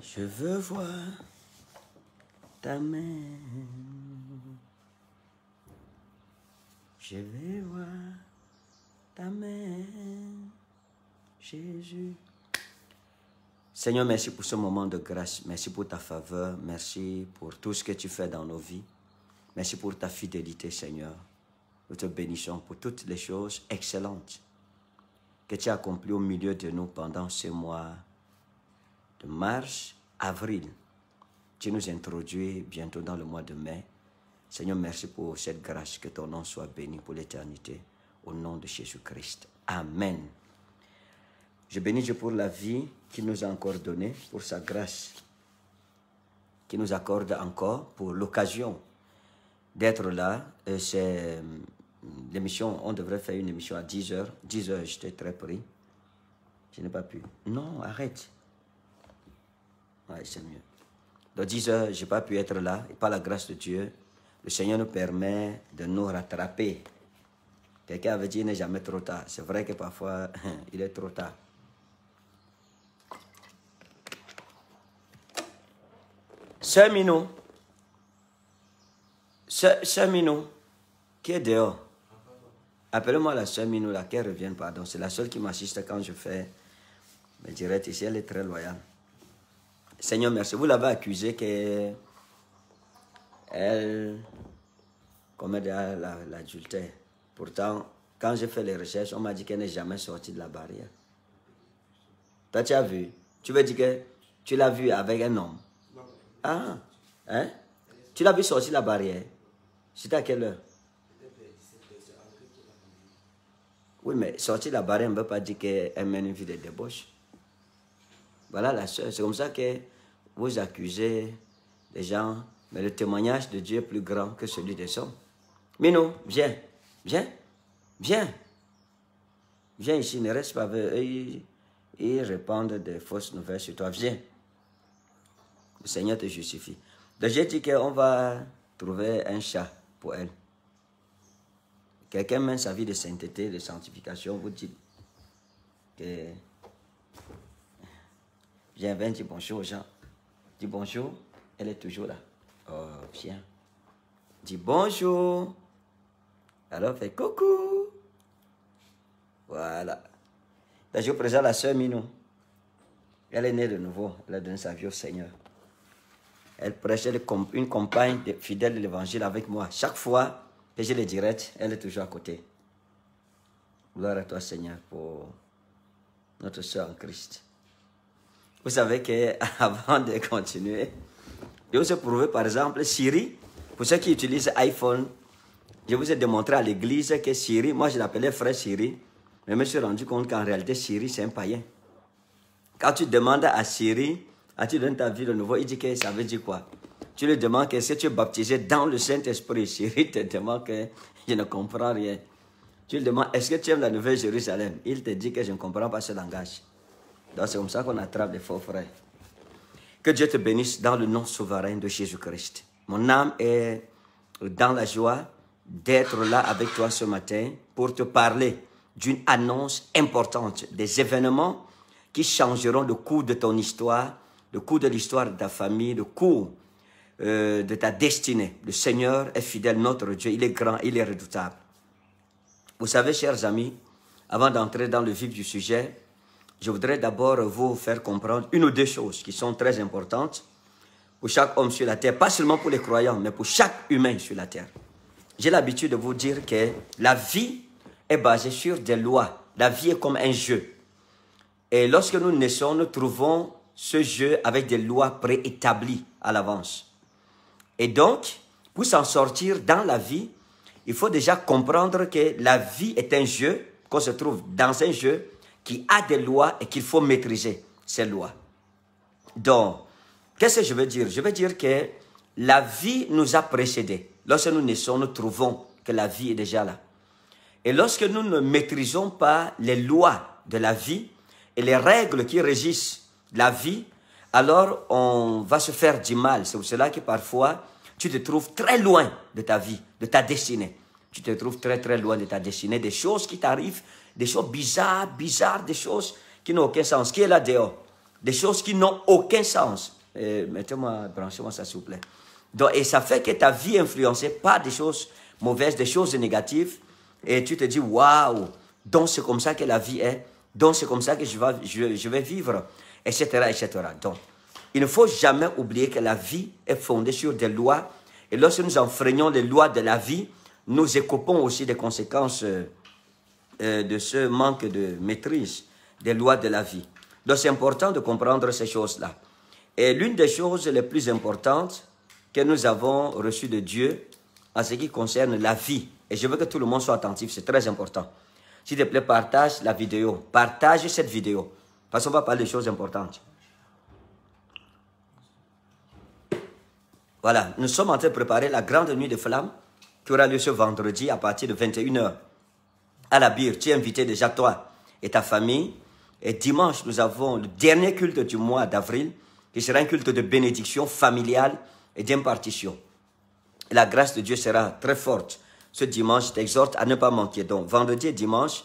Je veux voir ta main. Je veux voir ta main, Jésus. Seigneur, merci pour ce moment de grâce. Merci pour ta faveur. Merci pour tout ce que tu fais dans nos vies. Merci pour ta fidélité, Seigneur. Nous te bénissons pour toutes les choses excellentes que tu as accomplies au milieu de nous pendant ces mois de mars, avril. Tu nous introduis bientôt dans le mois de mai. Seigneur, merci pour cette grâce. Que ton nom soit béni pour l'éternité. Au nom de Jésus-Christ. Amen. Je bénis Dieu pour la vie qu'il nous a encore donnée, pour sa grâce, qui nous accorde encore pour l'occasion d'être là. C'est hum, l'émission, on devrait faire une émission à 10h. 10h, j'étais très pris. Je n'ai pas pu. Non, arrête. Oui, c'est mieux. Dans 10 heures, je n'ai pas pu être là. Et par la grâce de Dieu, le Seigneur nous permet de nous rattraper. Quelqu'un avait dit, il n'est jamais trop tard. C'est vrai que parfois, il est trop tard. Sœur Minou, Sœur Minou, qui est dehors, appelez-moi la sœur Minou, là, qu'elle revienne, pardon. C'est la seule qui m'assiste quand je fais mes directs ici, elle est très loyale. Seigneur, merci. Vous l'avez accusée qu'elle elle, commet l'adultère. Pourtant, quand j'ai fait les recherches, on m'a dit qu'elle n'est jamais sortie de la barrière. Toi, tu as vu. Tu veux dire que tu l'as vue avec un homme. Ah, hein? Tu l'as vu sortir de la barrière. C'était à quelle heure? Oui, mais sortir de la barrière ne veut pas dire qu'elle mène une vie de débauche. Voilà la soeur, C'est comme ça que vous accusez les gens, mais le témoignage de Dieu est plus grand que celui des hommes. nous, viens, viens, viens. Viens ici, ne reste pas avec eux. Ils, ils des fausses nouvelles sur toi. Viens. Le Seigneur te justifie. Donc j'ai dit qu'on va trouver un chat pour elle. Quelqu'un mène sa vie de sainteté, de sanctification, vous dites que Viens, viens, dis bonjour aux gens. Dis bonjour, elle est toujours là. Oh, viens. Dis bonjour. Alors, fais coucou. Voilà. je vous présente la sœur Minou. Elle est née de nouveau. Elle a donné sa vie au Seigneur. Elle prêche une compagne fidèle de l'évangile avec moi. Chaque fois que je les directs, elle est toujours à côté. Gloire à toi, Seigneur, pour notre soeur en Christ. Vous savez qu'avant de continuer, je vous ai prouvé par exemple Siri. Pour ceux qui utilisent iPhone, je vous ai démontré à l'église que Siri, moi je l'appelais frère Siri, mais je me suis rendu compte qu'en réalité Siri c'est un païen. Quand tu demandes à Siri, as-tu donné ta vie de nouveau, il dit que ça veut dire quoi Tu lui demandes est-ce que tu es baptisé dans le Saint-Esprit Siri te demande que je ne comprends rien. Tu lui demandes est-ce que tu aimes la Nouvelle Jérusalem Il te dit que je ne comprends pas ce langage c'est comme ça qu'on attrape les faux frères. Que Dieu te bénisse dans le nom souverain de Jésus-Christ. Mon âme est dans la joie d'être là avec toi ce matin pour te parler d'une annonce importante, des événements qui changeront le cours de ton histoire, le cours de l'histoire de ta famille, le cours euh, de ta destinée. Le Seigneur est fidèle, notre Dieu, il est grand, il est redoutable. Vous savez, chers amis, avant d'entrer dans le vif du sujet, je voudrais d'abord vous faire comprendre une ou deux choses qui sont très importantes pour chaque homme sur la terre, pas seulement pour les croyants, mais pour chaque humain sur la terre. J'ai l'habitude de vous dire que la vie est basée sur des lois. La vie est comme un jeu. Et lorsque nous naissons, nous trouvons ce jeu avec des lois préétablies à l'avance. Et donc, pour s'en sortir dans la vie, il faut déjà comprendre que la vie est un jeu, qu'on se trouve dans un jeu, qui a des lois et qu'il faut maîtriser ces lois. Donc, qu'est-ce que je veux dire Je veux dire que la vie nous a précédés. Lorsque nous naissons, nous trouvons que la vie est déjà là. Et lorsque nous ne maîtrisons pas les lois de la vie et les règles qui régissent la vie, alors on va se faire du mal. C'est pour cela que parfois, tu te trouves très loin de ta vie, de ta destinée. Tu te trouves très très loin de ta destinée, des choses qui t'arrivent des choses bizarres, bizarres, des choses qui n'ont aucun sens, qui est là dehors, des choses qui n'ont aucun sens. Euh, mettez-moi, branchez-moi ça, s'il vous plaît. et ça fait que ta vie est influencée par des choses mauvaises, des choses négatives, et tu te dis, waouh, donc c'est comme ça que la vie est, donc c'est comme ça que je vais, je, vais vivre, etc., etc. Donc, il ne faut jamais oublier que la vie est fondée sur des lois, et lorsque nous enfreignons les lois de la vie, nous écopons aussi des conséquences euh, euh, de ce manque de maîtrise des lois de la vie. Donc c'est important de comprendre ces choses-là. Et l'une des choses les plus importantes que nous avons reçues de Dieu en ce qui concerne la vie, et je veux que tout le monde soit attentif, c'est très important. S'il te plaît, partage la vidéo, partage cette vidéo, parce qu'on va parler de choses importantes. Voilà, nous sommes en train de préparer la grande nuit de flammes qui aura lieu ce vendredi à partir de 21h à la bière. Tu es invité déjà, toi et ta famille. Et dimanche, nous avons le dernier culte du mois d'avril, qui sera un culte de bénédiction familiale et d'impartition. La grâce de Dieu sera très forte. Ce dimanche, je t'exhorte à ne pas manquer. Donc, vendredi et dimanche,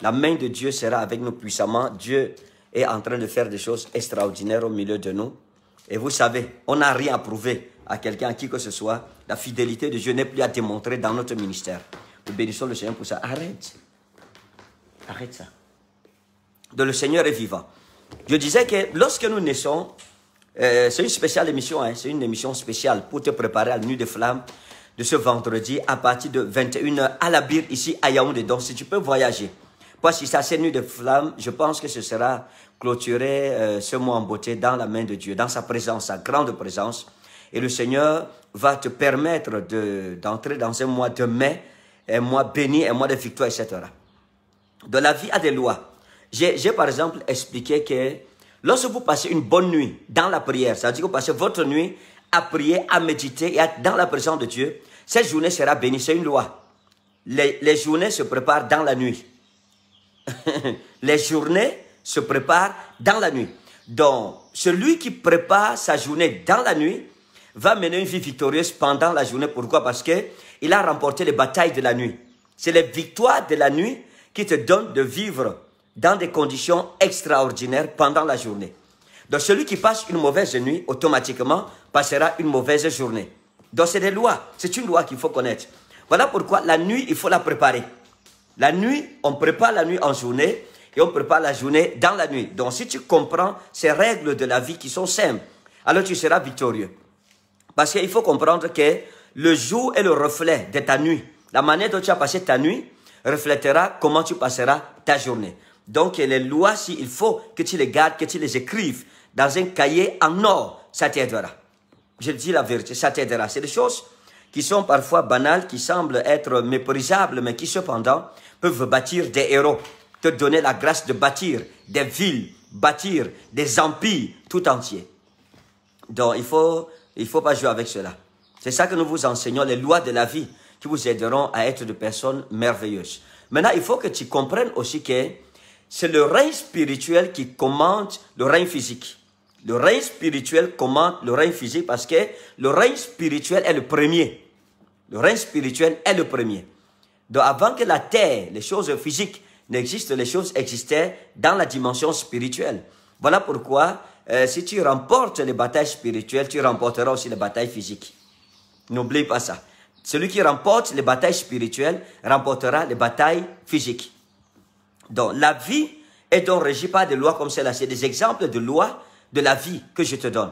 la main de Dieu sera avec nous puissamment. Dieu est en train de faire des choses extraordinaires au milieu de nous. Et vous savez, on n'a rien à prouver à quelqu'un, à qui que ce soit. La fidélité de Dieu n'est plus à démontrer dans notre ministère bénissons le Seigneur pour ça. Arrête. Arrête ça. Donc le Seigneur est vivant. Je disais que lorsque nous naissons, euh, c'est une spéciale émission, hein, c'est une émission spéciale pour te préparer à la nuit de flammes de ce vendredi à partir de 21h à la Bire, ici à Yaoundé. Donc si tu peux voyager, parce que ça c'est nuit de flammes, je pense que ce sera clôturé euh, ce mois en beauté dans la main de Dieu, dans sa présence, sa grande présence. Et le Seigneur va te permettre d'entrer dans un mois de mai et moi béni, et moi de victoire, etc. De la vie a des lois. J'ai par exemple expliqué que lorsque vous passez une bonne nuit dans la prière, c'est-à-dire que vous passez votre nuit à prier, à méditer et à être dans la présence de Dieu, cette journée sera bénie. C'est une loi. Les, les journées se préparent dans la nuit. les journées se préparent dans la nuit. Donc, celui qui prépare sa journée dans la nuit va mener une vie victorieuse pendant la journée. Pourquoi Parce que il a remporté les batailles de la nuit. C'est les victoires de la nuit qui te donnent de vivre dans des conditions extraordinaires pendant la journée. Donc celui qui passe une mauvaise nuit, automatiquement, passera une mauvaise journée. Donc c'est des lois, c'est une loi qu'il faut connaître. Voilà pourquoi la nuit, il faut la préparer. La nuit, on prépare la nuit en journée et on prépare la journée dans la nuit. Donc si tu comprends ces règles de la vie qui sont simples, alors tu seras victorieux. Parce qu'il faut comprendre que le jour est le reflet de ta nuit. La manière dont tu as passé ta nuit reflétera comment tu passeras ta journée. Donc les lois, s'il faut que tu les gardes, que tu les écrives dans un cahier en or, ça t'aidera. Je dis la vérité, ça t'aidera. C'est des choses qui sont parfois banales, qui semblent être méprisables, mais qui cependant peuvent bâtir des héros, te donner la grâce de bâtir des villes, bâtir des empires tout entiers. Donc il faut, il faut pas jouer avec cela. C'est ça que nous vous enseignons, les lois de la vie, qui vous aideront à être de personnes merveilleuses. Maintenant, il faut que tu comprennes aussi que c'est le règne spirituel qui commande le règne physique. Le règne spirituel commande le règne physique parce que le règne spirituel est le premier. Le règne spirituel est le premier. Donc avant que la terre, les choses physiques n'existent, les choses existaient dans la dimension spirituelle. Voilà pourquoi euh, si tu remportes les batailles spirituelles, tu remporteras aussi les batailles physiques. N'oublie pas ça. Celui qui remporte les batailles spirituelles remportera les batailles physiques. Donc, la vie est donc régie par des lois comme celle-là. C'est des exemples de lois de la vie que je te donne.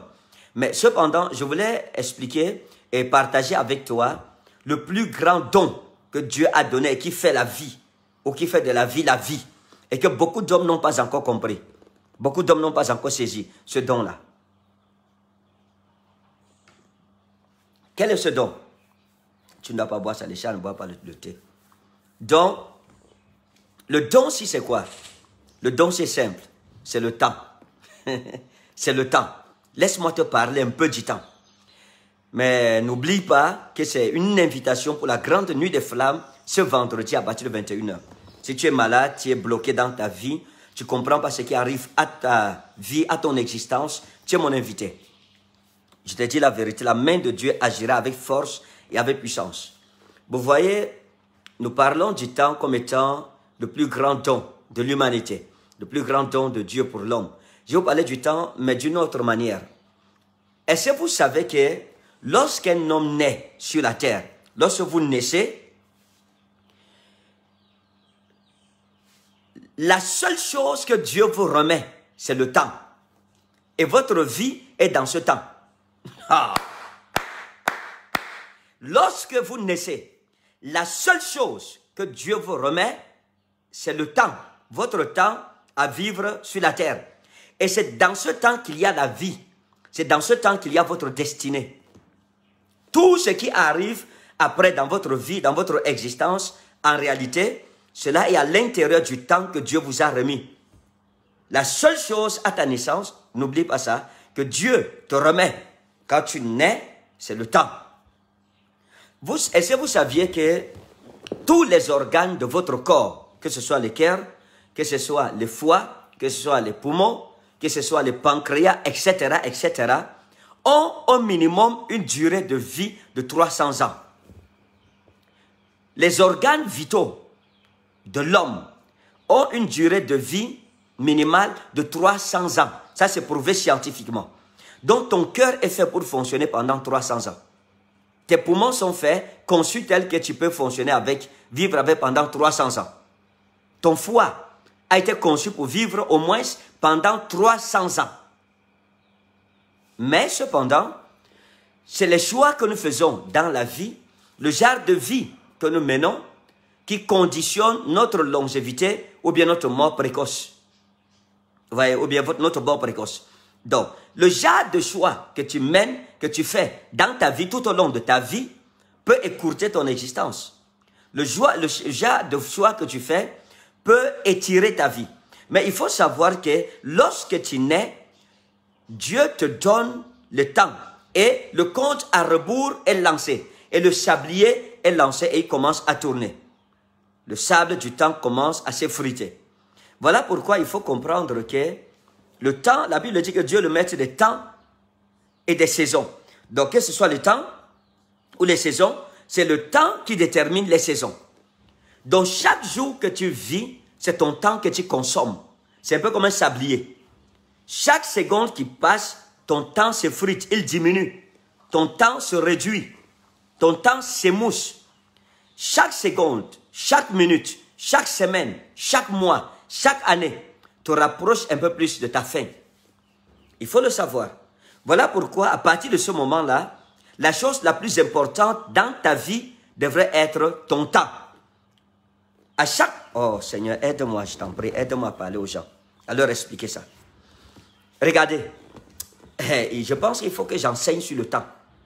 Mais cependant, je voulais expliquer et partager avec toi le plus grand don que Dieu a donné et qui fait la vie, ou qui fait de la vie la vie, et que beaucoup d'hommes n'ont pas encore compris. Beaucoup d'hommes n'ont pas encore saisi ce don-là. Quel est ce don Tu ne dois pas boire ça, les chats ne boivent pas le, thé. Donc, le don, si c'est quoi Le don, c'est simple. C'est le temps. c'est le temps. Laisse-moi te parler un peu du temps. Mais n'oublie pas que c'est une invitation pour la grande nuit des flammes ce vendredi à partir de 21h. Si tu es malade, tu es bloqué dans ta vie, tu comprends pas ce qui arrive à ta vie, à ton existence, tu es mon invité. Je te dis la vérité, la main de Dieu agira avec force et avec puissance. Vous voyez, nous parlons du temps comme étant le plus grand don de l'humanité, le plus grand don de Dieu pour l'homme. Je vous parler du temps, mais d'une autre manière. Est-ce que vous savez que lorsqu'un homme naît sur la terre, lorsque vous naissez, la seule chose que Dieu vous remet, c'est le temps. Et votre vie est dans ce temps. Ah. Lorsque vous naissez, la seule chose que Dieu vous remet, c'est le temps, votre temps à vivre sur la terre. Et c'est dans ce temps qu'il y a la vie. C'est dans ce temps qu'il y a votre destinée. Tout ce qui arrive après dans votre vie, dans votre existence, en réalité, cela est à l'intérieur du temps que Dieu vous a remis. La seule chose à ta naissance, n'oublie pas ça, que Dieu te remet quand tu nais, c'est le temps. est-ce que vous saviez que tous les organes de votre corps, que ce soit le cœur, que ce soit le foie, que ce soit les poumons, que ce soit le pancréas, etc., etc., ont au minimum une durée de vie de 300 ans. Les organes vitaux de l'homme ont une durée de vie minimale de 300 ans. Ça, c'est prouvé scientifiquement. Donc ton cœur est fait pour fonctionner pendant 300 ans. Tes poumons sont faits, conçus tels que tu peux fonctionner avec, vivre avec pendant 300 ans. Ton foie a été conçu pour vivre au moins pendant 300 ans. Mais cependant, c'est les choix que nous faisons dans la vie, le genre de vie que nous menons, qui conditionne notre longévité ou bien notre mort précoce. ou bien notre mort précoce. Donc, le genre de choix que tu mènes, que tu fais dans ta vie, tout au long de ta vie, peut écourter ton existence. Le, joie, de choix que tu fais peut étirer ta vie. Mais il faut savoir que lorsque tu nais, Dieu te donne le temps. Et le compte à rebours est lancé. Et le sablier est lancé et il commence à tourner. Le sable du temps commence à s'effriter. Voilà pourquoi il faut comprendre que le temps, la Bible dit que Dieu est le maître des temps et des saisons. Donc, que ce soit le temps ou les saisons, c'est le temps qui détermine les saisons. Donc, chaque jour que tu vis, c'est ton temps que tu consommes. C'est un peu comme un sablier. Chaque seconde qui passe, ton temps se s'effrite, il diminue. Ton temps se réduit. Ton temps s'émousse. Chaque seconde, chaque minute, chaque semaine, chaque mois, chaque année, te rapproche un peu plus de ta fin. Il faut le savoir. Voilà pourquoi, à partir de ce moment-là, la chose la plus importante dans ta vie devrait être ton temps. À chaque... Oh Seigneur, aide-moi, je t'en prie, aide-moi à parler aux gens, à leur expliquer ça. Regardez, je pense qu'il faut que j'enseigne sur le temps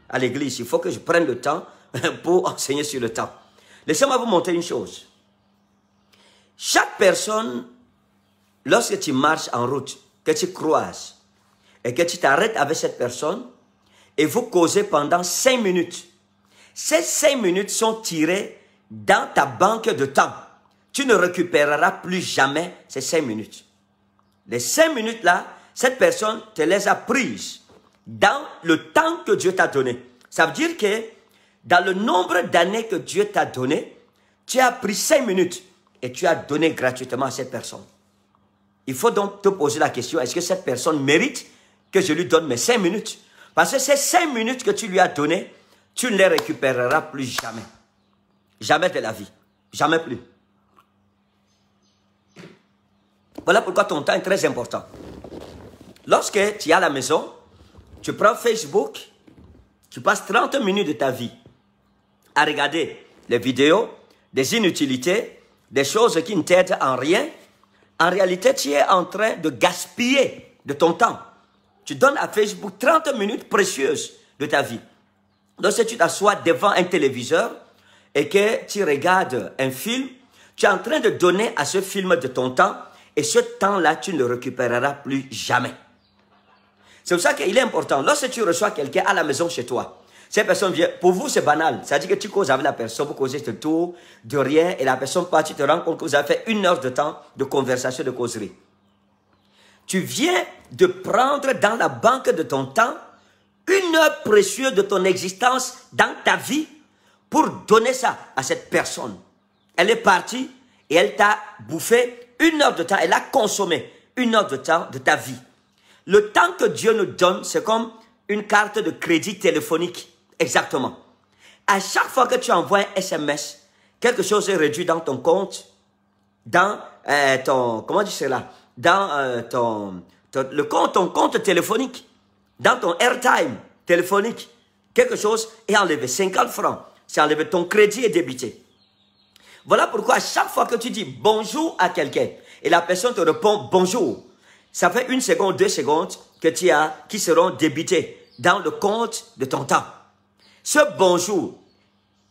à l'église. Il faut que je prenne le temps pour enseigner sur le temps. Laissez-moi vous montrer une chose. Chaque personne lorsque tu marches en route, que tu croises et que tu t'arrêtes avec cette personne et vous causez pendant cinq minutes, ces cinq minutes sont tirées dans ta banque de temps. Tu ne récupéreras plus jamais ces cinq minutes. Les cinq minutes là, cette personne te les a prises dans le temps que Dieu t'a donné. Ça veut dire que dans le nombre d'années que Dieu t'a donné, tu as pris cinq minutes et tu as donné gratuitement à cette personne. Il faut donc te poser la question, est-ce que cette personne mérite que je lui donne mes cinq minutes Parce que ces cinq minutes que tu lui as données, tu ne les récupéreras plus jamais. Jamais de la vie. Jamais plus. Voilà pourquoi ton temps est très important. Lorsque tu es à la maison, tu prends Facebook, tu passes 30 minutes de ta vie à regarder les vidéos, des inutilités, des choses qui ne t'aident en rien, en réalité, tu es en train de gaspiller de ton temps. Tu donnes à Facebook 30 minutes précieuses de ta vie. Donc, si tu t'assois devant un téléviseur et que tu regardes un film, tu es en train de donner à ce film de ton temps et ce temps-là, tu ne le récupéreras plus jamais. C'est pour ça qu'il est important, lorsque tu reçois quelqu'un à la maison chez toi, cette personne vient, pour vous, c'est banal. C'est-à-dire que tu causes avec la personne, vous causez ce tour de rien et la personne part, tu te rends compte que vous avez fait une heure de temps de conversation, de causerie. Tu viens de prendre dans la banque de ton temps une heure précieuse de ton existence dans ta vie pour donner ça à cette personne. Elle est partie et elle t'a bouffé une heure de temps, elle a consommé une heure de temps de ta vie. Le temps que Dieu nous donne, c'est comme une carte de crédit téléphonique. Exactement. À chaque fois que tu envoies un SMS, quelque chose est réduit dans ton compte, dans euh, ton, comment dis cela, dans euh, ton, le compte, ton compte téléphonique, dans ton airtime téléphonique, quelque chose est enlevé, 50 francs, c'est enlevé, ton crédit est débité. Voilà pourquoi à chaque fois que tu dis bonjour à quelqu'un et la personne te répond bonjour, ça fait une seconde, deux secondes que tu as, qui seront débitées dans le compte de ton temps ce bonjour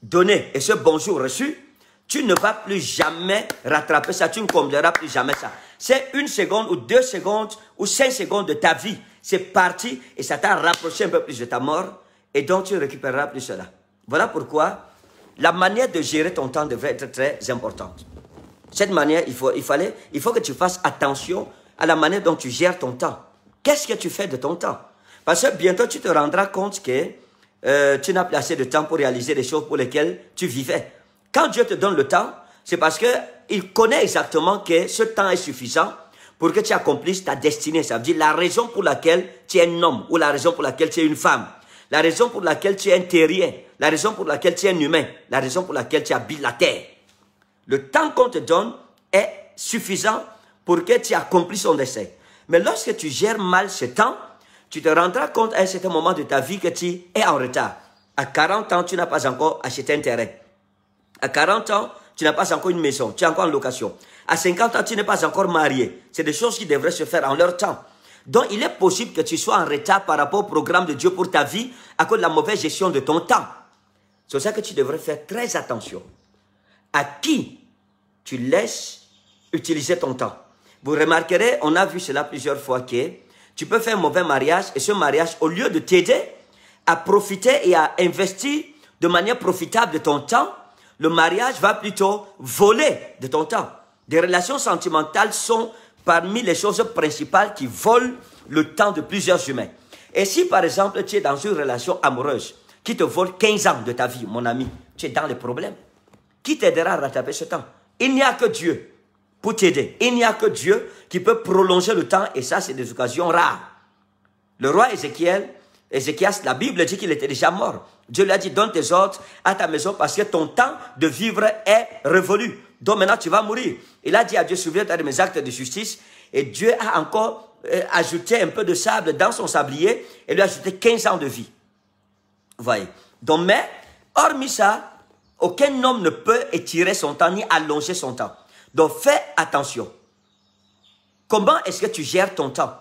donné et ce bonjour reçu, tu ne vas plus jamais rattraper ça, tu ne combleras plus jamais ça. C'est une seconde ou deux secondes ou cinq secondes de ta vie. C'est parti et ça t'a rapproché un peu plus de ta mort et donc tu récupéreras plus cela. Voilà pourquoi la manière de gérer ton temps devrait être très importante. Cette manière, il faut, il, fallait, il faut que tu fasses attention à la manière dont tu gères ton temps. Qu'est-ce que tu fais de ton temps Parce que bientôt, tu te rendras compte que euh, tu n'as plus assez de temps pour réaliser les choses pour lesquelles tu vivais. Quand Dieu te donne le temps, c'est parce que il connaît exactement que ce temps est suffisant pour que tu accomplisses ta destinée. Ça veut dire la raison pour laquelle tu es un homme ou la raison pour laquelle tu es une femme. La raison pour laquelle tu es un terrien. La raison pour laquelle tu es un humain. La raison pour laquelle tu habites la terre. Le temps qu'on te donne est suffisant pour que tu accomplisses ton destin. Mais lorsque tu gères mal ce temps, tu te rendras compte à un certain moment de ta vie que tu es en retard. À 40 ans, tu n'as pas encore acheté un terrain. À 40 ans, tu n'as pas encore une maison, tu es encore en location. À 50 ans, tu n'es pas encore marié. C'est des choses qui devraient se faire en leur temps. Donc, il est possible que tu sois en retard par rapport au programme de Dieu pour ta vie à cause de la mauvaise gestion de ton temps. C'est pour ça que tu devrais faire très attention à qui tu laisses utiliser ton temps. Vous remarquerez, on a vu cela plusieurs fois, que tu peux faire un mauvais mariage et ce mariage, au lieu de t'aider à profiter et à investir de manière profitable de ton temps, le mariage va plutôt voler de ton temps. Des relations sentimentales sont parmi les choses principales qui volent le temps de plusieurs humains. Et si par exemple tu es dans une relation amoureuse qui te vole 15 ans de ta vie, mon ami, tu es dans les problèmes. Qui t'aidera à rattraper ce temps Il n'y a que Dieu pour t'aider. Il n'y a que Dieu qui peut prolonger le temps et ça, c'est des occasions rares. Le roi Ézéchiel, Ézéchias, la Bible dit qu'il était déjà mort. Dieu lui a dit, donne tes ordres à ta maison parce que ton temps de vivre est révolu. Donc maintenant, tu vas mourir. Il a dit à Dieu, souviens-toi de mes actes de justice. Et Dieu a encore euh, ajouté un peu de sable dans son sablier et lui a ajouté 15 ans de vie. Vous voyez. Donc, mais, hormis ça, aucun homme ne peut étirer son temps ni allonger son temps. Donc fais attention. Comment est-ce que tu gères ton temps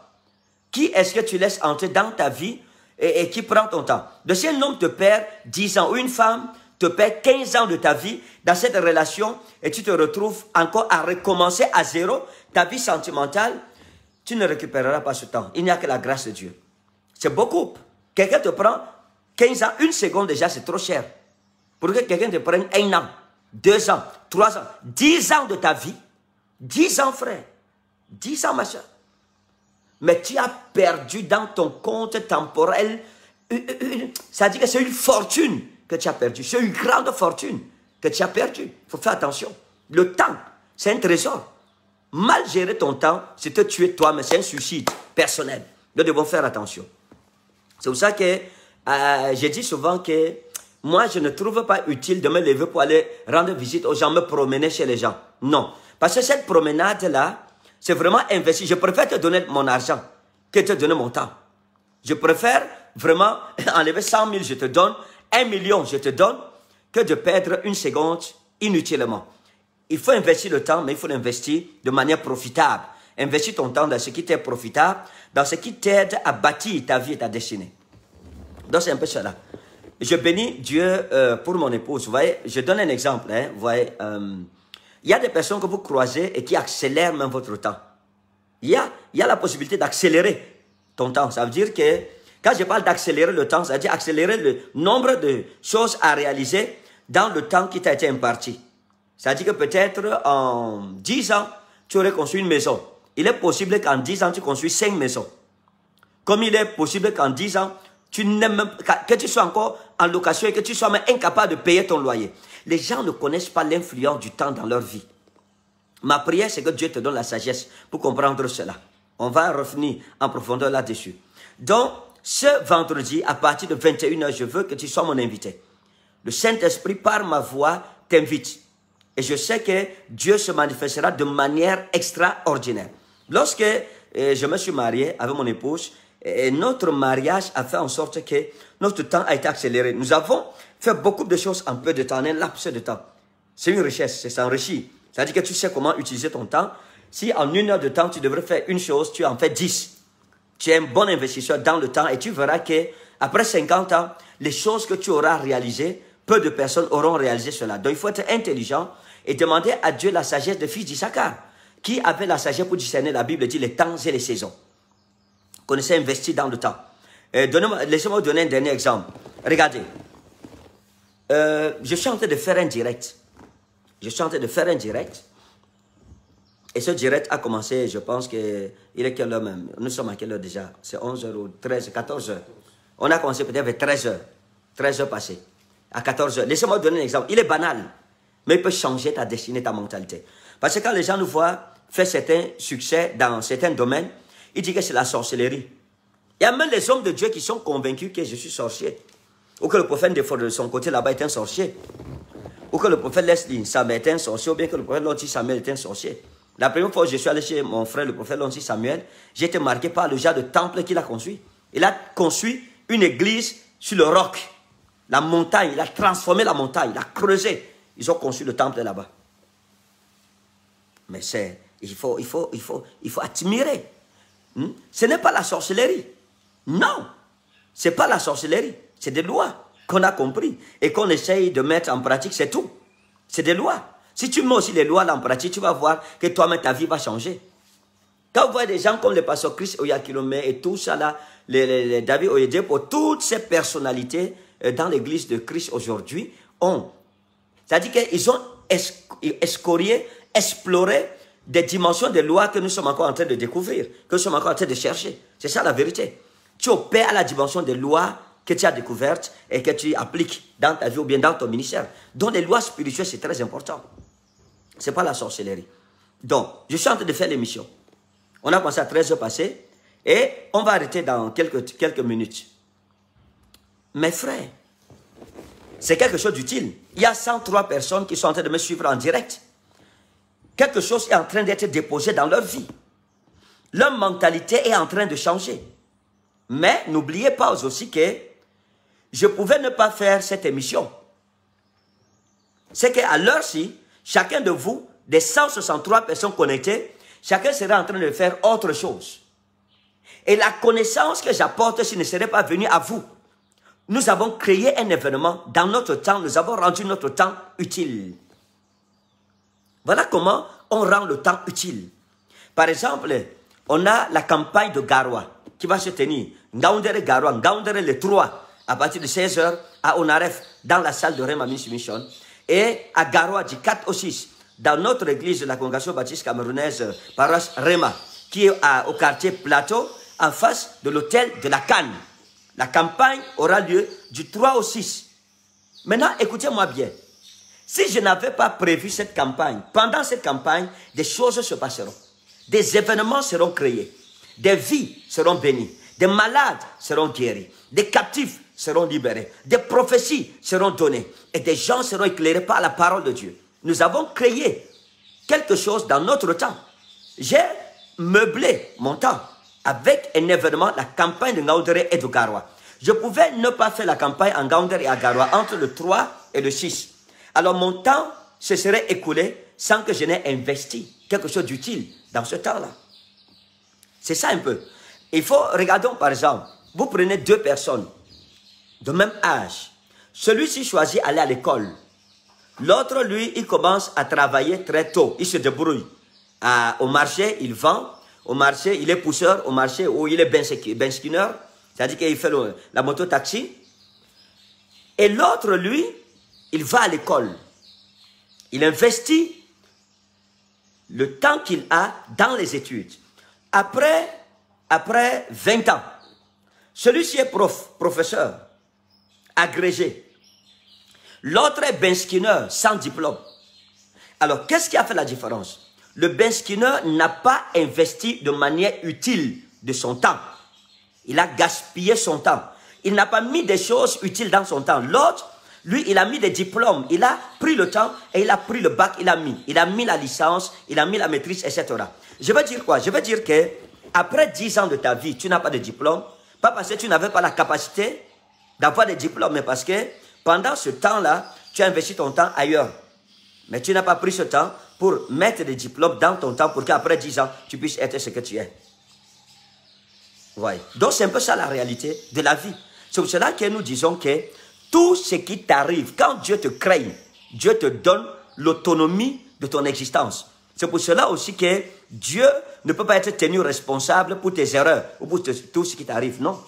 Qui est-ce que tu laisses entrer dans ta vie et, qui prend ton temps De si un homme te perd 10 ans ou une femme te perd 15 ans de ta vie dans cette relation et tu te retrouves encore à recommencer à zéro ta vie sentimentale, tu ne récupéreras pas ce temps. Il n'y a que la grâce de Dieu. C'est beaucoup. Quelqu'un te prend 15 ans, une seconde déjà, c'est trop cher. Pour que quelqu'un te prenne un an deux ans, trois ans, dix ans de ta vie, dix ans frère, dix ans ma soeur. Mais tu as perdu dans ton compte temporel, Ça dit que c'est une fortune que tu as perdue, c'est une grande fortune que tu as perdue. Il faut faire attention. Le temps, c'est un trésor. Mal gérer ton temps, c'est te tuer toi, mais c'est un suicide personnel. Nous devons faire attention. C'est pour ça que euh, j'ai dit souvent que moi, je ne trouve pas utile de me lever pour aller rendre visite aux gens, me promener chez les gens. Non. Parce que cette promenade-là, c'est vraiment investi. Je préfère te donner mon argent que te donner mon temps. Je préfère vraiment enlever 100 000, je te donne, 1 million, je te donne, que de perdre une seconde inutilement. Il faut investir le temps, mais il faut l'investir de manière profitable. Investis ton temps dans ce qui t'est profitable, dans ce qui t'aide à bâtir ta vie et ta destinée. Donc c'est un peu cela je bénis Dieu euh, pour mon épouse. Vous voyez, je donne un exemple. Hein. vous voyez, euh, il y a des personnes que vous croisez et qui accélèrent même votre temps. Il y a, il y a la possibilité d'accélérer ton temps. Ça veut dire que quand je parle d'accélérer le temps, ça veut dire accélérer le nombre de choses à réaliser dans le temps qui t'a été imparti. Ça veut dire que peut-être en 10 ans, tu aurais construit une maison. Il est possible qu'en 10 ans, tu construis cinq maisons. Comme il est possible qu'en 10 ans, tu n'aimes que tu sois encore en location et que tu sois incapable de payer ton loyer. Les gens ne connaissent pas l'influence du temps dans leur vie. Ma prière, c'est que Dieu te donne la sagesse pour comprendre cela. On va revenir en profondeur là-dessus. Donc, ce vendredi, à partir de 21h, je veux que tu sois mon invité. Le Saint-Esprit, par ma voix, t'invite. Et je sais que Dieu se manifestera de manière extraordinaire. Lorsque euh, je me suis marié avec mon épouse, et notre mariage a fait en sorte que notre temps a été accéléré. Nous avons fait beaucoup de choses en peu de temps, en un laps de temps. C'est une richesse, c'est enrichi. C'est-à-dire que tu sais comment utiliser ton temps. Si en une heure de temps, tu devrais faire une chose, tu en fais dix. Tu es un bon investisseur dans le temps et tu verras que après 50 ans, les choses que tu auras réalisées, peu de personnes auront réalisé cela. Donc il faut être intelligent et demander à Dieu la sagesse de fils d'Issachar, qui avait la sagesse pour discerner la Bible, dit les temps et les saisons qu'on essaie investi dans le temps. Euh, laissez-moi vous donner un dernier exemple. Regardez. Euh, je suis en train de faire un direct. Je suis en train de faire un direct. Et ce direct a commencé, je pense que il est quelle heure même Nous sommes à quelle heure déjà C'est 11h ou 13h, 14h. On a commencé peut-être avec 13h. 13h passé. À 14h. Laissez-moi donner un exemple. Il est banal, mais il peut changer ta destinée, ta mentalité. Parce que quand les gens nous voient faire certains succès dans certains domaines, il dit que c'est la sorcellerie. Il y a même les hommes de Dieu qui sont convaincus que je suis sorcier. Ou que le prophète de son côté là-bas est un sorcier. Ou que le prophète Leslie Samuel est un sorcier. Ou bien que le prophète Lonti Samuel est un sorcier. La première fois que je suis allé chez mon frère, le prophète Lonti Samuel, j'ai été marqué par le genre de temple qu'il a construit. Il a construit une église sur le roc. La montagne, il a transformé la montagne, il a creusé. Ils ont construit le temple là-bas. Mais c'est, il il faut, il faut, il faut admirer Hmm? Ce n'est pas la sorcellerie. Non, ce n'est pas la sorcellerie. C'est des lois qu'on a compris et qu'on essaye de mettre en pratique, c'est tout. C'est des lois. Si tu mets aussi les lois en pratique, tu vas voir que toi-même, ta vie va changer. Quand vous voyez des gens comme le pasteur Chris Oyakilomé et tout ça là, les, David Oyedepo, toutes ces personnalités euh, dans l'église de Christ aujourd'hui ont. C'est-à-dire qu'ils ont escorié, exploré des dimensions des lois que nous sommes encore en train de découvrir, que nous sommes encore en train de chercher. C'est ça la vérité. Tu opères à la dimension des lois que tu as découvertes et que tu appliques dans ta vie ou bien dans ton ministère. Donc les lois spirituelles, c'est très important. Ce n'est pas la sorcellerie. Donc, je suis en train de faire l'émission. On a commencé à 13 heures passées et on va arrêter dans quelques, quelques minutes. Mes frères, c'est quelque chose d'utile. Il y a 103 personnes qui sont en train de me suivre en direct. Quelque chose est en train d'être déposé dans leur vie. Leur mentalité est en train de changer. Mais n'oubliez pas aussi que je pouvais ne pas faire cette émission. C'est qu'à l'heure-ci, chacun de vous, des 163 personnes connectées, chacun serait en train de faire autre chose. Et la connaissance que j'apporte, ce ne serait pas venue à vous. Nous avons créé un événement. Dans notre temps, nous avons rendu notre temps utile. Voilà comment on rend le temps utile. Par exemple, on a la campagne de Garoua qui va se tenir. Ngaoundere Garoua, Ngaoundere les trois, à partir de 16h à Onaref, dans la salle de Réma Mission. Et à Garoua du 4 au 6, dans notre église de la Congrégation baptiste camerounaise, paroisse Réma, qui est au quartier Plateau, en face de l'hôtel de la Cannes. La campagne aura lieu du 3 au 6. Maintenant, écoutez-moi bien. Si je n'avais pas prévu cette campagne, pendant cette campagne, des choses se passeront. Des événements seront créés. Des vies seront bénies. Des malades seront guéris. Des captifs seront libérés. Des prophéties seront données. Et des gens seront éclairés par la parole de Dieu. Nous avons créé quelque chose dans notre temps. J'ai meublé mon temps avec un événement, la campagne de Ngaoundéré et de Garoua. Je pouvais ne pas faire la campagne en Ngaoundéré et à Garoua entre le 3 et le 6. Alors mon temps se serait écoulé sans que je n'aie investi quelque chose d'utile dans ce temps-là. C'est ça un peu. Il faut, regardons par exemple, vous prenez deux personnes de même âge. Celui-ci choisit aller à l'école. L'autre, lui, il commence à travailler très tôt. Il se débrouille. au marché, il vend. Au marché, il est pousseur. Au marché, il est skinner. C'est-à-dire qu'il fait la moto-taxi. Et l'autre, lui, il va à l'école. Il investit le temps qu'il a dans les études. Après, après 20 ans, celui-ci est prof, professeur, agrégé. L'autre est ben skinner sans diplôme. Alors, qu'est-ce qui a fait la différence Le benskineur n'a pas investi de manière utile de son temps. Il a gaspillé son temps. Il n'a pas mis des choses utiles dans son temps. L'autre, lui, il a mis des diplômes. Il a pris le temps et il a pris le bac, il a mis. Il a mis la licence, il a mis la maîtrise, etc. Je veux dire quoi Je veux dire que après 10 ans de ta vie, tu n'as pas de diplôme. Pas parce que tu n'avais pas la capacité d'avoir des diplômes, mais parce que pendant ce temps-là, tu as investi ton temps ailleurs. Mais tu n'as pas pris ce temps pour mettre des diplômes dans ton temps pour qu'après 10 ans, tu puisses être ce que tu es. Ouais. Donc c'est un peu ça la réalité de la vie. C'est pour cela que nous disons que tout ce qui t'arrive, quand Dieu te craigne, Dieu te donne l'autonomie de ton existence. C'est pour cela aussi que Dieu ne peut pas être tenu responsable pour tes erreurs ou pour tout ce qui t'arrive, non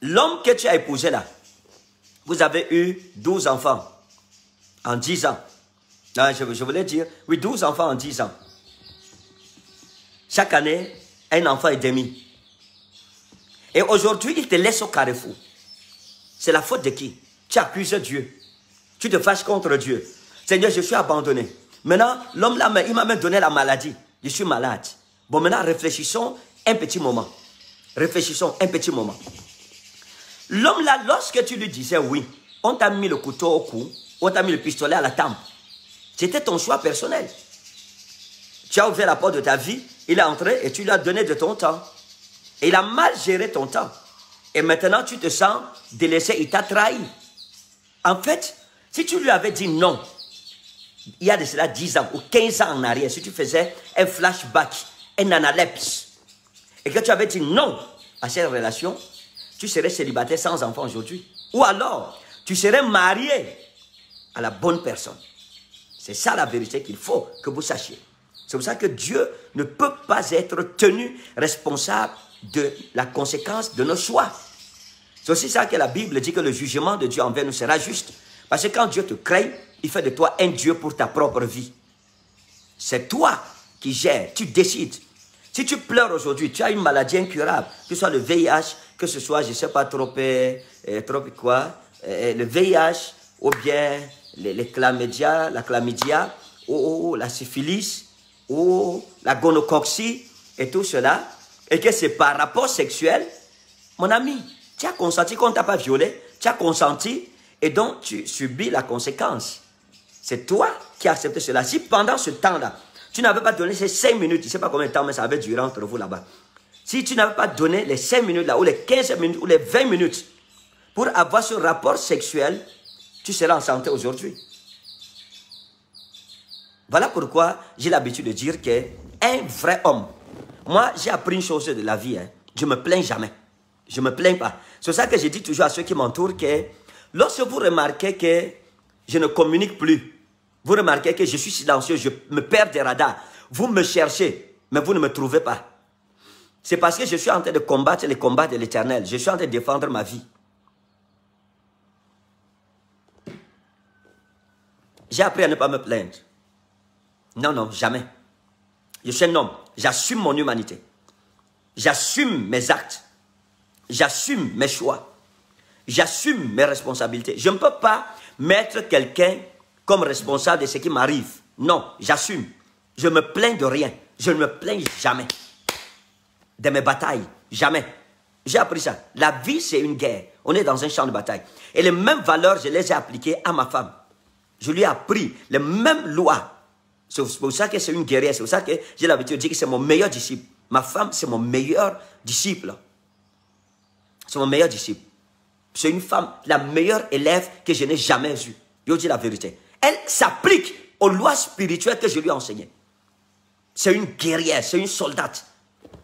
L'homme que tu as épousé là, vous avez eu 12 enfants en 10 ans. je, voulais dire, oui, 12 enfants en 10 ans. Chaque année, un enfant et demi. Et aujourd'hui, il te laisse au carrefour. C'est la faute de qui Tu accuses Dieu. Tu te fâches contre Dieu. Seigneur, je suis abandonné. Maintenant, l'homme là, il m'a même donné la maladie. Je suis malade. Bon, maintenant, réfléchissons un petit moment. Réfléchissons un petit moment. L'homme là, lorsque tu lui disais oui, on t'a mis le couteau au cou, on t'a mis le pistolet à la tempe. C'était ton choix personnel. Tu as ouvert la porte de ta vie, il est entré et tu lui as donné de ton temps. Il a mal géré ton temps. Et maintenant, tu te sens délaissé, il t'a trahi. En fait, si tu lui avais dit non, il y a de cela 10 ans ou 15 ans en arrière, si tu faisais un flashback, un analepse, et que tu avais dit non à cette relation, tu serais célibataire sans enfant aujourd'hui. Ou alors, tu serais marié à la bonne personne. C'est ça la vérité qu'il faut que vous sachiez. C'est pour ça que Dieu ne peut pas être tenu responsable de la conséquence de nos choix. C'est aussi ça que la Bible dit que le jugement de Dieu envers nous sera juste. Parce que quand Dieu te crée, il fait de toi un Dieu pour ta propre vie. C'est toi qui gères, tu décides. Si tu pleures aujourd'hui, tu as une maladie incurable, que ce soit le VIH, que ce soit, je ne sais pas trop, euh, euh, trop quoi, euh, le VIH, ou bien les, la chlamydia, ou, la syphilis, ou la gonocoxie, et tout cela, et que c'est par rapport sexuel, mon ami, tu as consenti qu'on ne t'a pas violé, tu as consenti et donc tu subis la conséquence. C'est toi qui as accepté cela. Si pendant ce temps-là, tu n'avais pas donné ces 5 minutes, je ne sais pas combien de temps, mais ça avait duré entre vous là-bas. Si tu n'avais pas donné les 5 minutes là, ou les 15 minutes, ou les 20 minutes, pour avoir ce rapport sexuel, tu seras en santé aujourd'hui. Voilà pourquoi j'ai l'habitude de dire qu'un vrai homme, moi, j'ai appris une chose de la vie. Hein. Je me plains jamais. Je ne me plains pas. C'est ça que je dis toujours à ceux qui m'entourent que lorsque vous remarquez que je ne communique plus, vous remarquez que je suis silencieux, je me perds des radars. Vous me cherchez, mais vous ne me trouvez pas. C'est parce que je suis en train de combattre les combats de l'éternel. Je suis en train de défendre ma vie. J'ai appris à ne pas me plaindre. Non, non, jamais. Je suis un homme. J'assume mon humanité. J'assume mes actes. J'assume mes choix. J'assume mes responsabilités. Je ne peux pas mettre quelqu'un comme responsable de ce qui m'arrive. Non, j'assume. Je me plains de rien. Je ne me plains jamais de mes batailles. Jamais. J'ai appris ça. La vie, c'est une guerre. On est dans un champ de bataille. Et les mêmes valeurs, je les ai appliquées à ma femme. Je lui ai appris les mêmes lois c'est pour ça que c'est une guerrière. C'est pour ça que j'ai l'habitude de dire que c'est mon meilleur disciple. Ma femme, c'est mon meilleur disciple. C'est mon meilleur disciple. C'est une femme, la meilleure élève que je n'ai jamais eue. Je dis la vérité. Elle s'applique aux lois spirituelles que je lui ai enseignées. C'est une guerrière, c'est une soldate.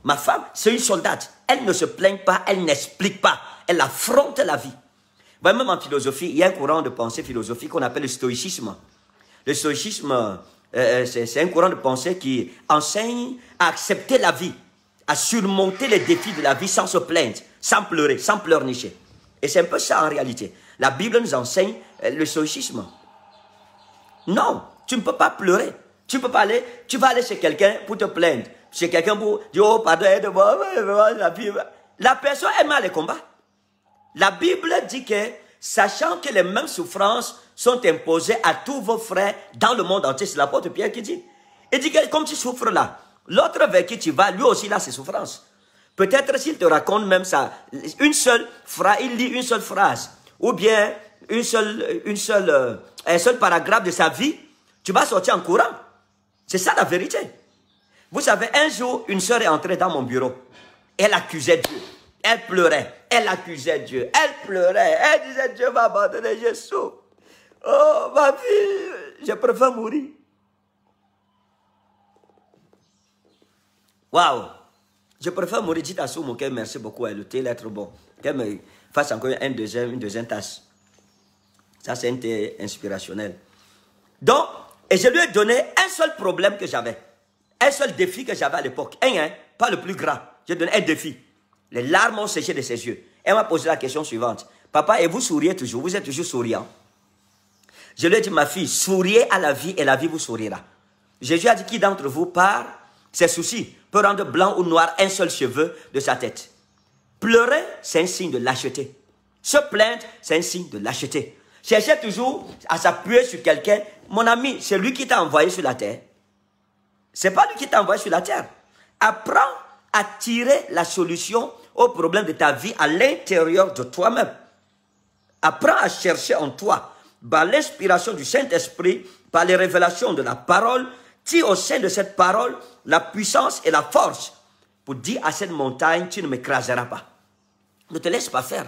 Ma femme, c'est une soldate. Elle ne se plaint pas, elle n'explique pas. Elle affronte la vie. Même en philosophie, il y a un courant de pensée philosophique qu'on appelle le stoïcisme. Le stoïcisme, euh, euh, c'est un courant de pensée qui enseigne à accepter la vie, à surmonter les défis de la vie sans se plaindre, sans pleurer, sans pleurnicher. Et c'est un peu ça en réalité. La Bible nous enseigne euh, le stoïcisme. Non, tu ne peux pas pleurer. Tu peux pas aller, tu vas aller chez quelqu'un pour te plaindre. Chez quelqu'un pour dire, oh, pardon, moi La personne aime les combats. La Bible dit que, sachant que les mêmes souffrances sont imposés à tous vos frères dans le monde entier. C'est l'apôtre Pierre qui dit. Il dit que comme tu souffres là, l'autre vers qui tu vas, lui aussi là a ses souffrances. Peut-être s'il te raconte même ça, une seule phrase, il lit une seule phrase, ou bien une seule, une seule, euh, un seul paragraphe de sa vie, tu vas sortir en courant. C'est ça la vérité. Vous savez, un jour, une sœur est entrée dans mon bureau. Elle accusait Dieu. Elle pleurait. Elle accusait Dieu. Elle pleurait. Elle disait Dieu m'a abandonné, je souffre. Oh, ma vie, je préfère mourir. Waouh! Je préfère mourir. Dites à mon cœur, merci beaucoup. Hein, le thé, l'être bon. Qu'elle me fasse encore une deuxième tasse. Ça, c'est un thé inspirationnel. Donc, et je lui ai donné un seul problème que j'avais. Un seul défi que j'avais à l'époque. Un, hein, pas le plus grand. J'ai donné un défi. Les larmes ont séché de ses yeux. Elle m'a posé la question suivante. Papa, et vous souriez toujours Vous êtes toujours souriant je lui ai dit, ma fille, souriez à la vie et la vie vous sourira. Jésus a dit, qui d'entre vous, par ses soucis, peut rendre blanc ou noir un seul cheveu de sa tête Pleurer, c'est un signe de lâcheté. Se plaindre, c'est un signe de lâcheté. Cherchez toujours à s'appuyer sur quelqu'un. Mon ami, c'est lui qui t'a envoyé sur la terre. C'est pas lui qui t'a envoyé sur la terre. Apprends à tirer la solution au problème de ta vie à l'intérieur de toi-même. Apprends à chercher en toi par l'inspiration du Saint-Esprit, par les révélations de la parole, tire au sein de cette parole la puissance et la force pour dire à cette montagne, tu ne m'écraseras pas. Ne te laisse pas faire.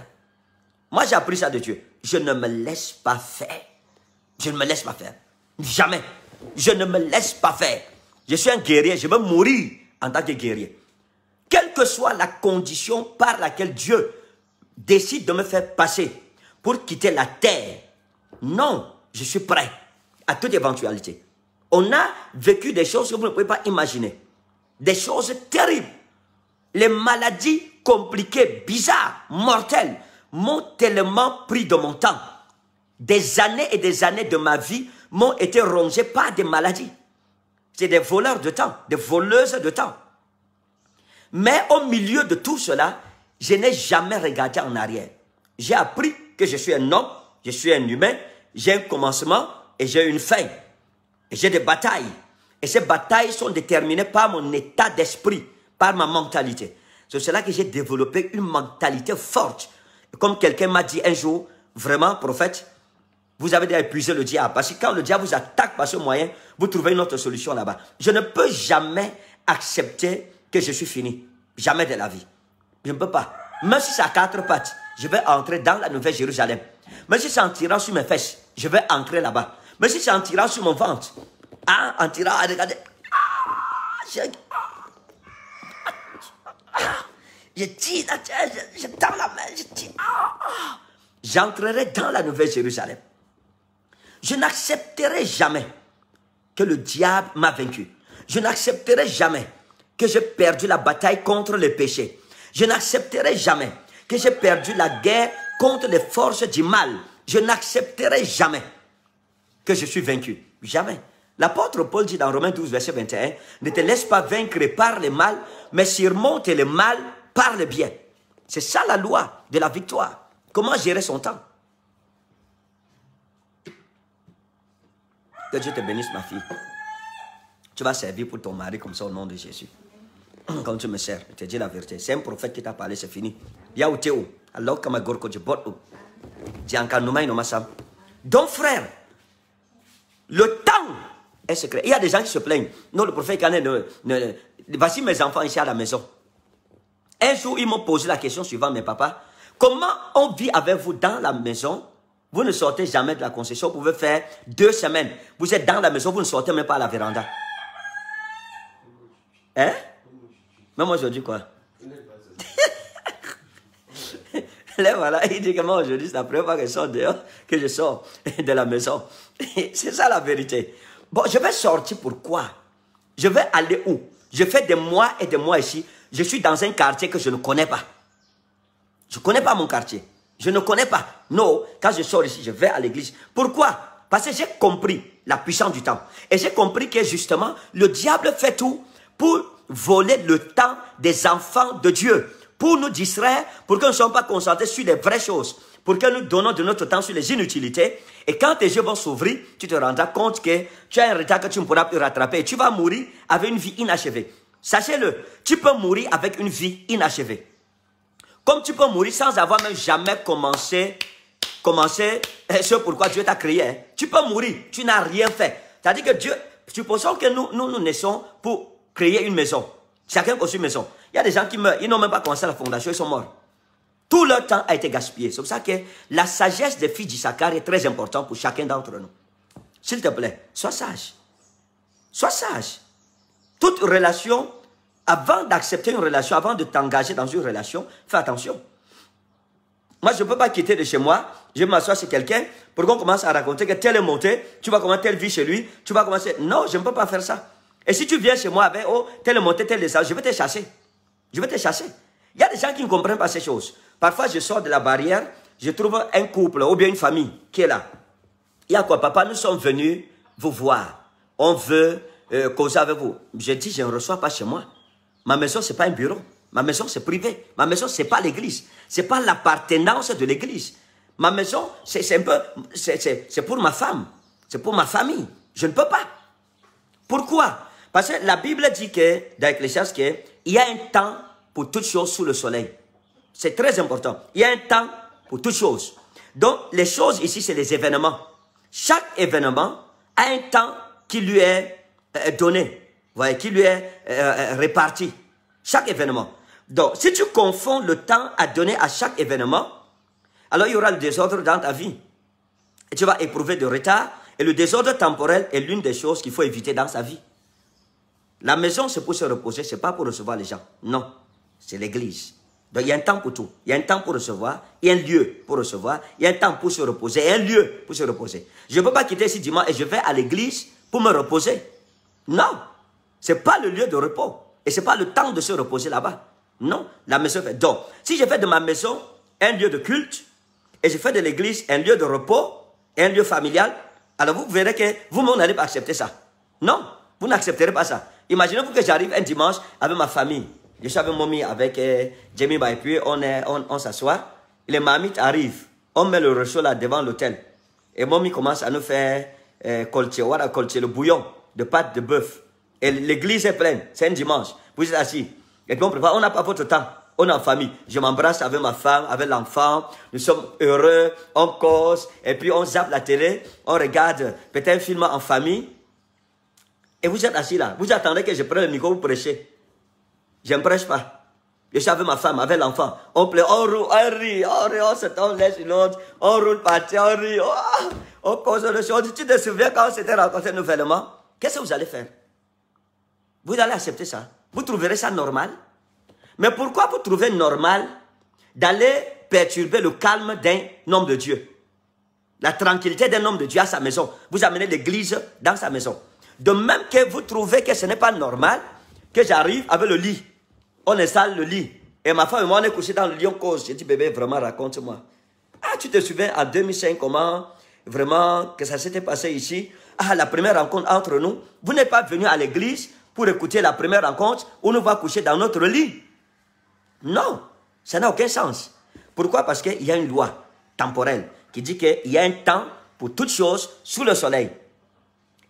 Moi, j'ai appris ça de Dieu. Je ne me laisse pas faire. Je ne me laisse pas faire. Jamais. Je ne me laisse pas faire. Je suis un guerrier. Je veux mourir en tant que guerrier. Quelle que soit la condition par laquelle Dieu décide de me faire passer pour quitter la terre, non, je suis prêt à toute éventualité. On a vécu des choses que vous ne pouvez pas imaginer. Des choses terribles. Les maladies compliquées, bizarres, mortelles m'ont tellement pris de mon temps. Des années et des années de ma vie m'ont été rongées par des maladies. C'est des voleurs de temps, des voleuses de temps. Mais au milieu de tout cela, je n'ai jamais regardé en arrière. J'ai appris que je suis un homme je suis un humain, j'ai un commencement et j'ai une fin. Et j'ai des batailles. Et ces batailles sont déterminées par mon état d'esprit, par ma mentalité. C'est cela que j'ai développé une mentalité forte. comme quelqu'un m'a dit un jour, vraiment, prophète, vous avez déjà épuisé le diable. Parce que quand le diable vous attaque par ce moyen, vous trouvez une autre solution là-bas. Je ne peux jamais accepter que je suis fini. Jamais de la vie. Je ne peux pas. Même si c'est à quatre pattes, je vais entrer dans la Nouvelle Jérusalem. Mais si ça sur mes fesses, je vais entrer là-bas. Mais si ça en sur mon ventre, ah, en tirant, regardez, ah, ah, je tire, je, la main, je Ah, J'entrerai dans la nouvelle Jérusalem. Je n'accepterai jamais que le diable m'a vaincu. Je n'accepterai jamais que j'ai perdu la bataille contre le péché. Je n'accepterai jamais que j'ai perdu la guerre contre les forces du mal. Je n'accepterai jamais que je suis vaincu. Jamais. L'apôtre Paul dit dans Romains 12, verset 21, ne te laisse pas vaincre par le mal, mais surmonte le mal par le bien. C'est ça la loi de la victoire. Comment gérer son temps Que Dieu te bénisse, ma fille. Tu vas servir pour ton mari comme ça au nom de Jésus. Quand tu me sers, je te dis la vérité. C'est un prophète qui t'a parlé, c'est fini. alors oh, Donc frère, le temps est secret. Il y a des gens qui se plaignent. Non, le prophète Kané, voici mes enfants ici à la maison. Un jour, ils m'ont posé la question suivante, mes papas, comment on vit avec vous dans la maison Vous ne sortez jamais de la concession, vous pouvez faire deux semaines. Vous êtes dans la maison, vous ne sortez même pas à la véranda. Hein même aujourd'hui, quoi. Là, voilà, il dit que moi, aujourd'hui, c'est la première fois que je sors que je sors de la maison. C'est ça la vérité. Bon, je vais sortir pourquoi Je vais aller où Je fais des mois et des mois ici. Je suis dans un quartier que je ne connais pas. Je ne connais pas mon quartier. Je ne connais pas. Non, quand je sors ici, je vais à l'église. Pourquoi Parce que j'ai compris la puissance du temps. Et j'ai compris que justement, le diable fait tout pour voler le temps des enfants de Dieu pour nous distraire, pour que nous ne soyons pas concentrés sur les vraies choses, pour que nous donnons de notre temps sur les inutilités. Et quand tes yeux vont s'ouvrir, tu te rendras compte que tu as un retard que tu ne pourras plus rattraper. Tu vas mourir avec une vie inachevée. Sachez-le, tu peux mourir avec une vie inachevée. Comme tu peux mourir sans avoir même jamais commencé, commencé eh, ce pourquoi Dieu t'a créé. Hein. Tu peux mourir, tu n'as rien fait. C'est-à-dire que Dieu, tu supposons que nous, nous naissons pour créer une maison. Chacun construit une maison. Il y a des gens qui meurent, ils n'ont même pas commencé la fondation, ils sont morts. Tout leur temps a été gaspillé. C'est pour ça que la sagesse des filles Sakar est très importante pour chacun d'entre nous. S'il te plaît, sois sage. Sois sage. Toute relation, avant d'accepter une relation, avant de t'engager dans une relation, fais attention. Moi, je ne peux pas quitter de chez moi, je m'assois chez quelqu'un pour qu'on commence à raconter que tel est monté, tu vas commencer telle vie chez lui, tu vas commencer... Non, je ne peux pas faire ça. Et si tu viens chez moi avec, oh, tel montée, tel descente, je vais te chasser. Je vais te chasser. Il y a des gens qui ne comprennent pas ces choses. Parfois, je sors de la barrière, je trouve un couple ou bien une famille qui est là. Il y a quoi, papa, nous sommes venus vous voir. On veut euh, causer avec vous. Je dis, je ne reçois pas chez moi. Ma maison, ce n'est pas un bureau. Ma maison, c'est privé. Ma maison, ce n'est pas l'église. Ce n'est pas l'appartenance de l'église. Ma maison, c'est un peu, c'est pour ma femme. C'est pour ma famille. Je ne peux pas. Pourquoi parce que la Bible dit que, dans Ecclesiastes qu'il y a un temps pour toutes choses sous le soleil. C'est très important. Il y a un temps pour toutes choses. Donc, les choses ici, c'est les événements. Chaque événement a un temps qui lui est euh, donné, voyez, qui lui est euh, euh, réparti. Chaque événement. Donc, si tu confonds le temps à donner à chaque événement, alors il y aura le désordre dans ta vie. Et tu vas éprouver de retard. Et le désordre temporel est l'une des choses qu'il faut éviter dans sa vie. La maison, c'est pour se reposer, c'est pas pour recevoir les gens. Non, c'est l'église. Donc, il y a un temps pour tout. Il y a un temps pour recevoir, il y a un lieu pour recevoir, il y a un temps pour se reposer, il y a un lieu pour se reposer. Je ne peux pas quitter ici dimanche et je vais à l'église pour me reposer. Non, ce n'est pas le lieu de repos. Et ce n'est pas le temps de se reposer là-bas. Non, la maison fait. Donc, si je fais de ma maison un lieu de culte, et je fais de l'église un lieu de repos, un lieu familial, alors vous verrez que vous-même n'allez pas accepter ça. Non, vous n'accepterez pas ça. Imaginez-vous que j'arrive un dimanche avec ma famille. Je suis avec Mommy, avec euh, Jamie puis on, on, on s'assoit. Les mamites arrivent. On met le réchaud là devant l'hôtel. Et Mommy commence à nous faire euh, voilà, colcher le bouillon de pâte de bœuf. Et l'église est pleine, c'est un dimanche. Vous êtes assis. Et puis on prépare, on n'a pas votre temps. On est en famille. Je m'embrasse avec ma femme, avec l'enfant. Nous sommes heureux, on cause. Et puis on zappe la télé, on regarde peut-être un film en famille. Et vous êtes assis là. Vous attendez que je prenne le micro, vous prêchez. Je ne prêche pas. Je suis avec ma femme, avec l'enfant. On pleure, on roule, on rit, on rit, on se on laisse une autre, on roule on rit, oh, on cause de choses. Tu te souviens quand on s'était rencontrés nouvellement Qu'est-ce que vous allez faire Vous allez accepter ça. Vous trouverez ça normal. Mais pourquoi vous trouvez normal d'aller perturber le calme d'un homme de Dieu La tranquillité d'un homme de Dieu à sa maison. Vous amenez l'église dans sa maison. De même que vous trouvez que ce n'est pas normal que j'arrive avec le lit. On installe le lit. Et ma femme et moi, on est couché dans le lit, on cause. J'ai dit, bébé, vraiment, raconte-moi. Ah, tu te souviens en 2005 comment vraiment que ça s'était passé ici Ah, la première rencontre entre nous. Vous n'êtes pas venu à l'église pour écouter la première rencontre où nous va coucher dans notre lit. Non, ça n'a aucun sens. Pourquoi Parce qu'il y a une loi temporelle qui dit qu'il y a un temps pour toutes choses sous le soleil.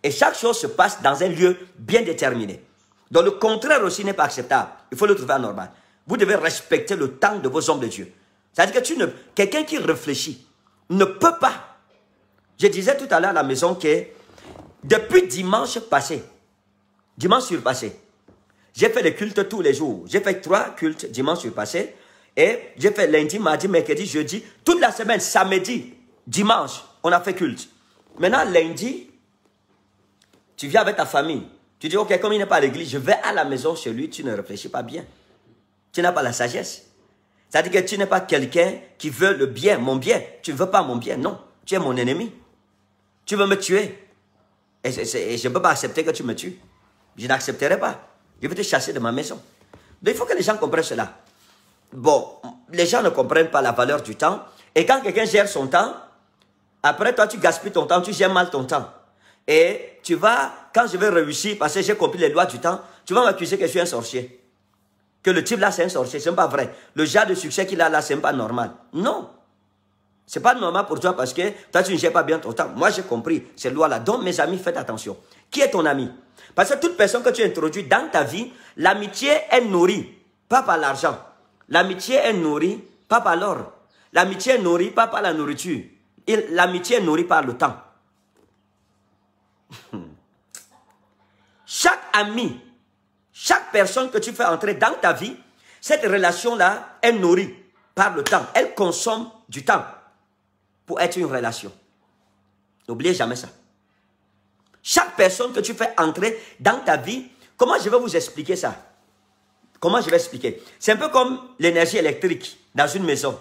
Et chaque chose se passe dans un lieu bien déterminé. Donc le contraire aussi n'est pas acceptable. Il faut le trouver normal. Vous devez respecter le temps de vos hommes de Dieu. C'est-à-dire que tu ne, quelqu'un qui réfléchit ne peut pas. Je disais tout à l'heure à la maison que depuis dimanche passé, dimanche surpassé, j'ai fait des cultes tous les jours. J'ai fait trois cultes dimanche surpassé. Et j'ai fait lundi, mardi, mercredi, jeudi, toute la semaine, samedi, dimanche, on a fait culte. Maintenant, lundi, tu viens avec ta famille, tu dis, ok, comme il n'est pas à l'église, je vais à la maison chez lui, tu ne réfléchis pas bien. Tu n'as pas la sagesse. C'est-à-dire que tu n'es pas quelqu'un qui veut le bien, mon bien. Tu ne veux pas mon bien, non. Tu es mon ennemi. Tu veux me tuer. Et, je ne peux pas accepter que tu me tues. Je n'accepterai pas. Je vais te chasser de ma maison. Donc il faut que les gens comprennent cela. Bon, les gens ne comprennent pas la valeur du temps. Et quand quelqu'un gère son temps, après toi, tu gaspilles ton temps, tu gères mal ton temps. Et tu vas, quand je vais réussir, parce que j'ai compris les lois du temps, tu vas m'accuser que je suis un sorcier. Que le type là, c'est un sorcier. C'est pas vrai. Le genre de succès qu'il a là, c'est pas normal. Non. C'est pas normal pour toi parce que toi, tu ne gères pas bien ton temps. Moi, j'ai compris ces lois-là. Donc, mes amis, faites attention. Qui est ton ami? Parce que toute personne que tu introduis dans ta vie, l'amitié est nourrie, pas par l'argent. L'amitié est nourrie, pas par l'or. L'amitié est nourrie, pas par la nourriture. L'amitié est nourrie par le temps. Chaque ami, chaque personne que tu fais entrer dans ta vie, cette relation-là, elle nourrit par le temps. Elle consomme du temps pour être une relation. N'oubliez jamais ça. Chaque personne que tu fais entrer dans ta vie, comment je vais vous expliquer ça Comment je vais expliquer C'est un peu comme l'énergie électrique dans une maison.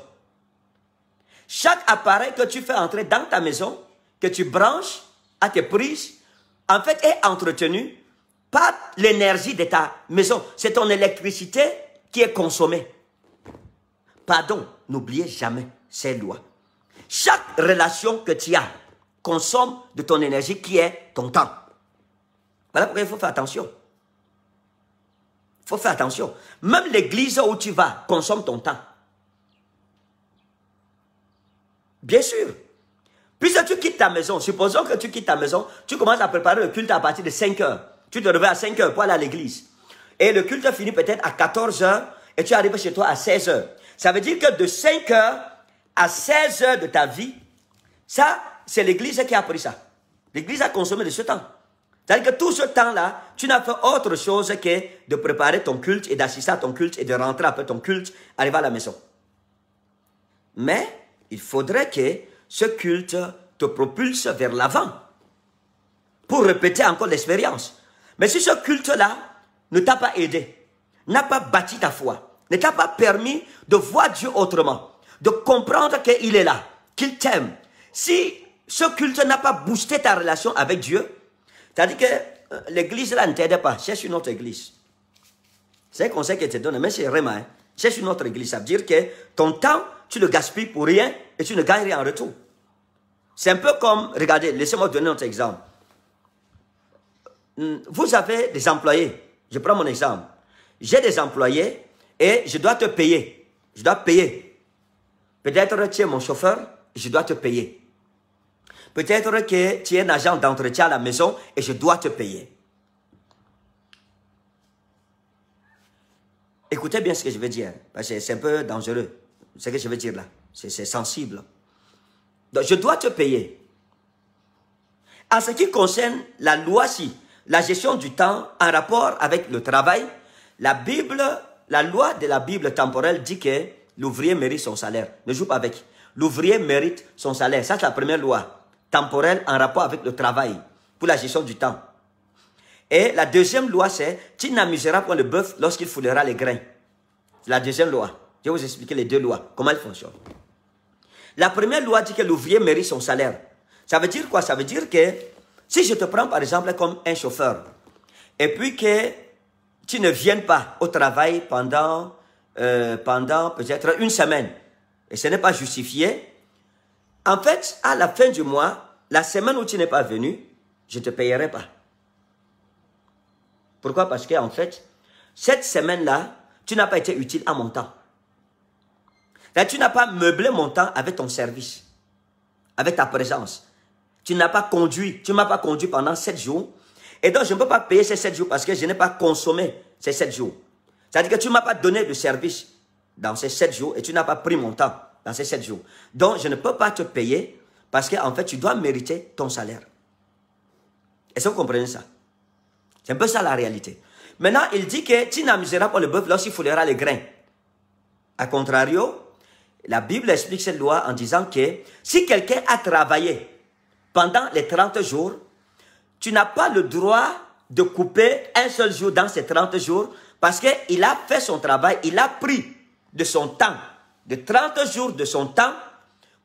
Chaque appareil que tu fais entrer dans ta maison, que tu branches, à tes prises, en fait, est entretenue par l'énergie de ta maison. C'est ton électricité qui est consommée. Pardon, n'oubliez jamais ces lois. Chaque relation que tu as consomme de ton énergie qui est ton temps. Voilà pourquoi il faut faire attention. Il faut faire attention. Même l'église où tu vas consomme ton temps. Bien sûr. Puisque tu quittes ta maison, supposons que tu quittes ta maison, tu commences à préparer le culte à partir de 5 heures. Tu te réveilles à 5 heures pour aller à l'église. Et le culte finit peut-être à 14 heures et tu arrives chez toi à 16 heures. Ça veut dire que de 5 heures à 16 heures de ta vie, ça, c'est l'église qui a pris ça. L'église a consommé de ce temps. C'est-à-dire que tout ce temps-là, tu n'as fait autre chose que de préparer ton culte et d'assister à ton culte et de rentrer après ton culte, arriver à la maison. Mais il faudrait que ce culte te propulse vers l'avant pour répéter encore l'expérience. Mais si ce culte-là ne t'a pas aidé, n'a pas bâti ta foi, ne t'a pas permis de voir Dieu autrement, de comprendre qu'il est là, qu'il t'aime, si ce culte n'a pas boosté ta relation avec Dieu, c'est-à-dire que euh, l'église là ne t'aide pas, cherche une autre église. C'est un conseil que te donne, mais c'est vraiment, cherche hein, une autre église. Ça veut dire que ton temps, tu le gaspilles pour rien et tu ne gagnes rien en retour. C'est un peu comme, regardez, laissez-moi donner autre exemple. Hmm, vous avez des employés. Je prends mon exemple. J'ai des employés et je dois te payer. Je dois payer. Peut-être que tu es mon chauffeur, je dois te payer. Peut-être que tu es un agent d'entretien à la maison et je dois te payer. Écoutez bien ce que je veux dire, parce que c'est un peu dangereux, ce que je veux dire là. C'est sensible je dois te payer. En ce qui concerne la loi ci la gestion du temps en rapport avec le travail, la Bible, la loi de la Bible temporelle dit que l'ouvrier mérite son salaire. Ne joue pas avec. L'ouvrier mérite son salaire. Ça, c'est la première loi temporelle en rapport avec le travail pour la gestion du temps. Et la deuxième loi, c'est tu n'amuseras pas le bœuf lorsqu'il foulera les grains. La deuxième loi. Je vais vous expliquer les deux lois, comment elles fonctionnent. La première loi dit que l'ouvrier mérite son salaire. Ça veut dire quoi Ça veut dire que si je te prends par exemple comme un chauffeur et puis que tu ne viennes pas au travail pendant, euh, pendant peut-être une semaine et ce n'est pas justifié, en fait, à la fin du mois, la semaine où tu n'es pas venu, je ne te payerai pas. Pourquoi Parce que en fait, cette semaine-là, tu n'as pas été utile à mon temps tu n'as pas meublé mon temps avec ton service, avec ta présence. Tu n'as pas conduit, tu ne m'as pas conduit pendant sept jours. Et donc, je ne peux pas payer ces sept jours parce que je n'ai pas consommé ces sept jours. C'est-à-dire que tu ne m'as pas donné de service dans ces sept jours et tu n'as pas pris mon temps dans ces sept jours. Donc, je ne peux pas te payer parce qu'en fait, tu dois mériter ton salaire. Est-ce que vous comprenez ça C'est un peu ça la réalité. Maintenant, il dit que tu n'amuseras pas le bœuf lorsqu'il foulera les grains. A contrario, la Bible explique cette loi en disant que si quelqu'un a travaillé pendant les 30 jours, tu n'as pas le droit de couper un seul jour dans ces 30 jours parce qu'il a fait son travail, il a pris de son temps, de 30 jours de son temps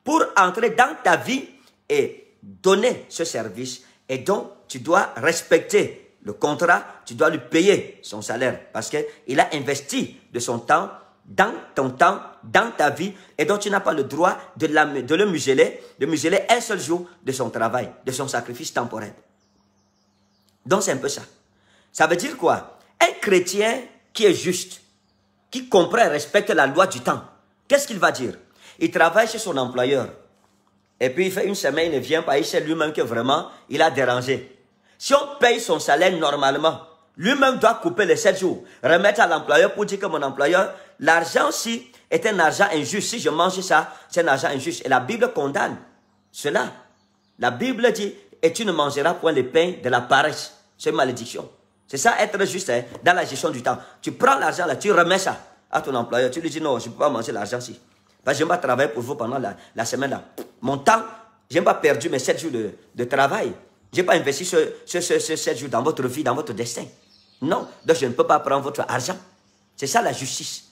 pour entrer dans ta vie et donner ce service. Et donc, tu dois respecter le contrat, tu dois lui payer son salaire parce qu'il a investi de son temps dans ton temps, dans ta vie, et dont tu n'as pas le droit de, de le museler, de museler un seul jour de son travail, de son sacrifice temporel. Donc c'est un peu ça. Ça veut dire quoi Un chrétien qui est juste, qui comprend et respecte la loi du temps, qu'est-ce qu'il va dire Il travaille chez son employeur. Et puis il fait une semaine, il ne vient pas, il sait lui-même que vraiment, il a dérangé. Si on paye son salaire normalement, lui-même doit couper les 7 jours, remettre à l'employeur pour dire que mon employeur, l'argent si est un argent injuste. Si je mange ça, c'est un argent injuste. Et la Bible condamne cela. La Bible dit, et tu ne mangeras point le pain de la paresse. C'est une malédiction. C'est ça être juste hein, dans la gestion du temps. Tu prends l'argent là, tu remets ça à ton employeur. Tu lui dis, non, je ne peux pas manger l'argent si Parce que je pas travailler pour vous pendant la, semaine là. Mon temps, je n'ai pas perdu mes 7 jours de, travail. Je n'ai pas investi ce, ce, ce, ce 7 jours dans votre vie, dans votre destin. Non, donc je ne peux pas prendre votre argent. C'est ça la justice.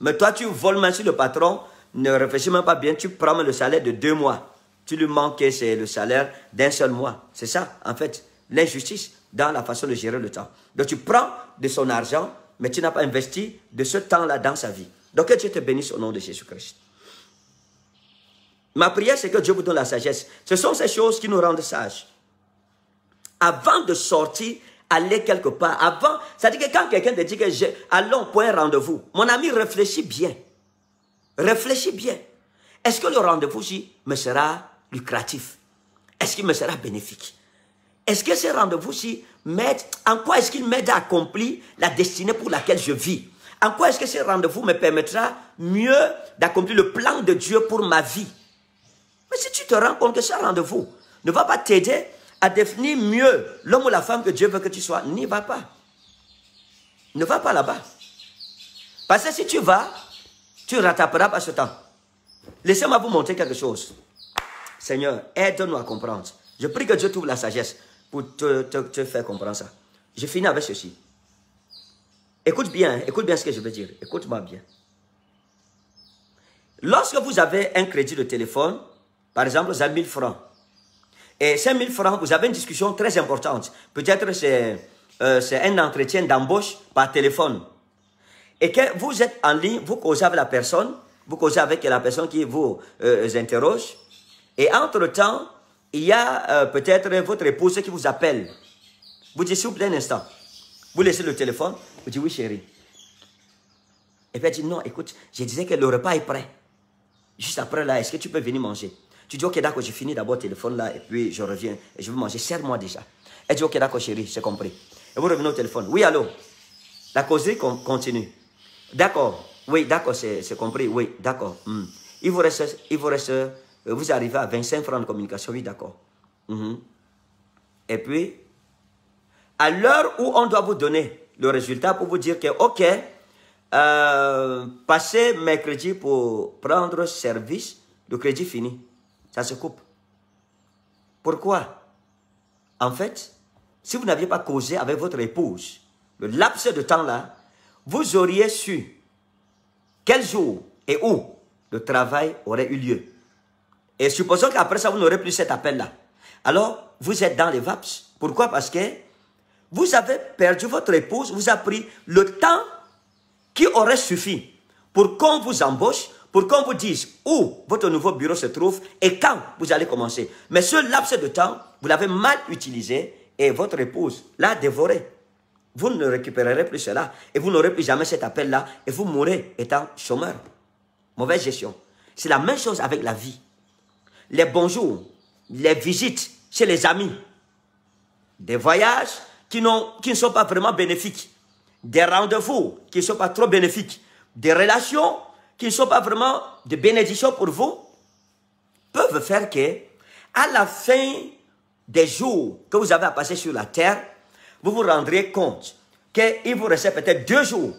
Mais toi, tu voles même si le patron ne réfléchis même pas bien. Tu prends le salaire de deux mois. Tu lui manques, eh, c'est le salaire d'un seul mois. C'est ça, en fait, l'injustice dans la façon de gérer le temps. Donc, tu prends de son argent, mais tu n'as pas investi de ce temps-là dans sa vie. Donc, que Dieu te bénisse au nom de Jésus-Christ. Ma prière, c'est que Dieu vous donne la sagesse. Ce sont ces choses qui nous rendent sages. Avant de sortir aller quelque part. Avant, ça dire que quand quelqu'un te dit que je, allons pour un rendez-vous, mon ami, réfléchis bien. Réfléchis bien. Est-ce que le rendez-vous me sera lucratif? Est-ce qu'il me sera bénéfique? Est-ce que ce rendez-vous-ci m'aide, en quoi est-ce qu'il m'aide à accomplir la destinée pour laquelle je vis? En quoi est-ce que ce rendez-vous me permettra mieux d'accomplir le plan de Dieu pour ma vie? Mais si tu te rends compte que ce rendez-vous ne va pas t'aider à définir mieux l'homme ou la femme que Dieu veut que tu sois, n'y va pas. Ne va pas là-bas. Parce que si tu vas, tu rattraperas pas ce temps. Laissez-moi vous montrer quelque chose. Seigneur, aide-nous à comprendre. Je prie que Dieu trouve la sagesse pour te, faire comprendre ça. Je finis avec ceci. Écoute bien, écoute bien ce que je veux dire. Écoute-moi bien. Lorsque vous avez un crédit de téléphone, par exemple, vous avez francs, et 5 000 francs, vous avez une discussion très importante. Peut-être c'est euh, un entretien d'embauche par téléphone. Et que vous êtes en ligne, vous causez avec la personne, vous causez avec la personne qui vous euh, interroge. Et entre-temps, il y a euh, peut-être votre épouse qui vous appelle. Vous dites, s'il vous plaît, un instant. Vous laissez le téléphone, vous dites, oui chérie. Et puis elle dit, non, écoute, je disais que le repas est prêt. Juste après là, est-ce que tu peux venir manger tu dis, ok, d'accord, j'ai fini d'abord le téléphone là, et puis je reviens, et je vais manger, serre-moi déjà. Elle dit, ok, d'accord, chérie, c'est compris. Et vous revenez au téléphone. Oui, allô La causerie continue. D'accord, oui, d'accord, c'est compris, oui, d'accord. Hmm. Il vous reste, il vous euh, vous arrivez à 25 francs de communication, oui, d'accord. Hmm. Et puis, à l'heure où on doit vous donner le résultat pour vous dire que, ok, euh, passez mes crédits pour prendre service, le crédit fini ça se coupe. Pourquoi En fait, si vous n'aviez pas causé avec votre épouse, le laps de temps-là, vous auriez su quel jour et où le travail aurait eu lieu. Et supposons qu'après ça, vous n'aurez plus cet appel-là. Alors, vous êtes dans les VAPS. Pourquoi Parce que vous avez perdu votre épouse, vous a pris le temps qui aurait suffi pour qu'on vous embauche, pour qu'on vous dise où votre nouveau bureau se trouve et quand vous allez commencer. Mais ce laps de temps, vous l'avez mal utilisé et votre épouse l'a dévoré. Vous ne récupérerez plus cela et vous n'aurez plus jamais cet appel-là et vous mourrez étant chômeur. Mauvaise gestion. C'est la même chose avec la vie. Les bonjours, les visites chez les amis, des voyages qui, qui ne sont pas vraiment bénéfiques, des rendez-vous qui ne sont pas trop bénéfiques, des relations qui ne sont pas vraiment de bénédiction pour vous, peuvent faire que, à la fin des jours que vous avez à passer sur la terre, vous vous rendrez compte qu'il vous reste peut-être deux jours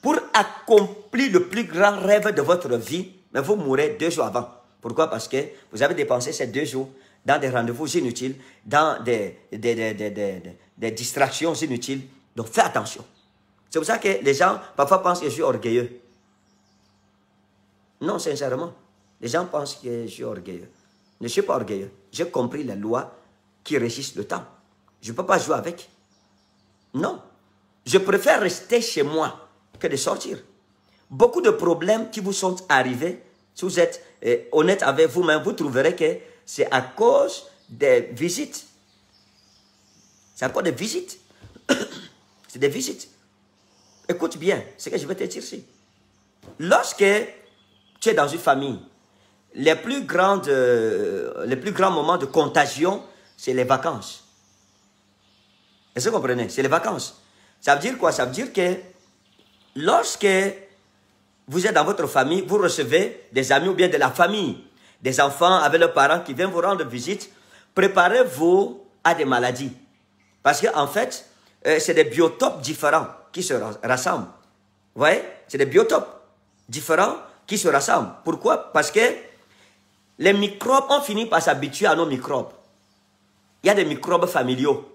pour accomplir le plus grand rêve de votre vie, mais vous mourrez deux jours avant. Pourquoi Parce que vous avez dépensé ces deux jours dans des rendez-vous inutiles, dans des, des, des, des, distractions inutiles. Donc faites attention. C'est pour ça que les gens parfois pensent que je suis orgueilleux. Non, sincèrement. Les gens pensent que je suis orgueilleux. Je ne suis pas orgueilleux. J'ai compris la loi qui régissent le temps. Je ne peux pas jouer avec. Non. Je préfère rester chez moi que de sortir. Beaucoup de problèmes qui vous sont arrivés, si vous êtes eh, honnête avec vous-même, vous trouverez que c'est à cause des visites. C'est à cause des visites. c'est des visites. Écoute bien ce que je vais te dire ici. Lorsque tu es dans une famille. Les plus, grandes, euh, les plus grands moments de contagion, c'est les vacances. Est-ce que vous comprenez C'est les vacances. Ça veut dire quoi Ça veut dire que lorsque vous êtes dans votre famille, vous recevez des amis ou bien de la famille, des enfants avec leurs parents qui viennent vous rendre visite, préparez-vous à des maladies. Parce qu'en en fait, euh, c'est des biotopes différents qui se rassemblent. Vous voyez C'est des biotopes différents qui se rassemblent. Pourquoi Parce que les microbes ont fini par s'habituer à nos microbes. Il y a des microbes familiaux.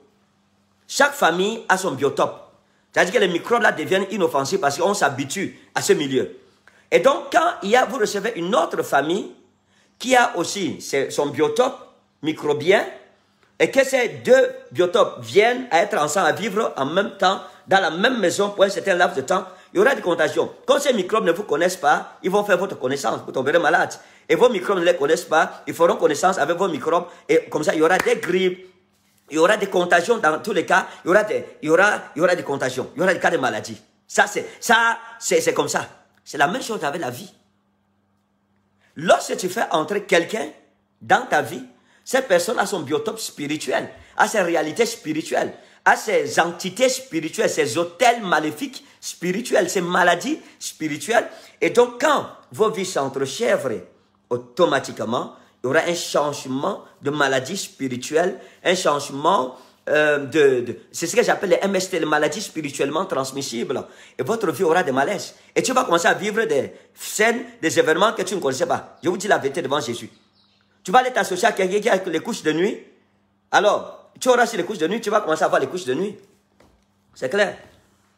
Chaque famille a son biotope. C'est-à-dire que les microbes là deviennent inoffensifs parce qu'on s'habitue à ce milieu. Et donc, quand il y a, vous recevez une autre famille qui a aussi son biotope microbien et que ces deux biotopes viennent à être ensemble, à vivre en même temps, dans la même maison pour un certain laps de temps, il y aura des contagions. Quand ces microbes ne vous connaissent pas, ils vont faire votre connaissance, vous tomberez malade. Et vos microbes ne les connaissent pas, ils feront connaissance avec vos microbes, et comme ça, il y aura des grippes, il y aura des contagions dans tous les cas, il y aura des, il y aura, il y aura des contagions, il y aura des cas de maladie. Ça, c'est, ça, c'est comme ça. C'est la même chose avec la vie. Lorsque tu fais entrer quelqu'un dans ta vie, cette personne a son biotope spirituel, a ses réalités spirituelles à ces entités spirituelles, ces hôtels maléfiques spirituels, ces maladies spirituelles. Et donc, quand vos vies s'entrechèvrent, automatiquement, il y aura un changement de maladie spirituelle, un changement euh, de, de c'est ce que j'appelle les MST, les maladies spirituellement transmissibles. Et votre vie aura des malaises. Et tu vas commencer à vivre des scènes, des événements que tu ne connaissais pas. Je vous dis la vérité devant Jésus. Tu vas aller t'associer à quelqu'un qui a les couches de nuit. Alors, tu auras aussi les couches de nuit, tu vas commencer à avoir les couches de nuit. C'est clair.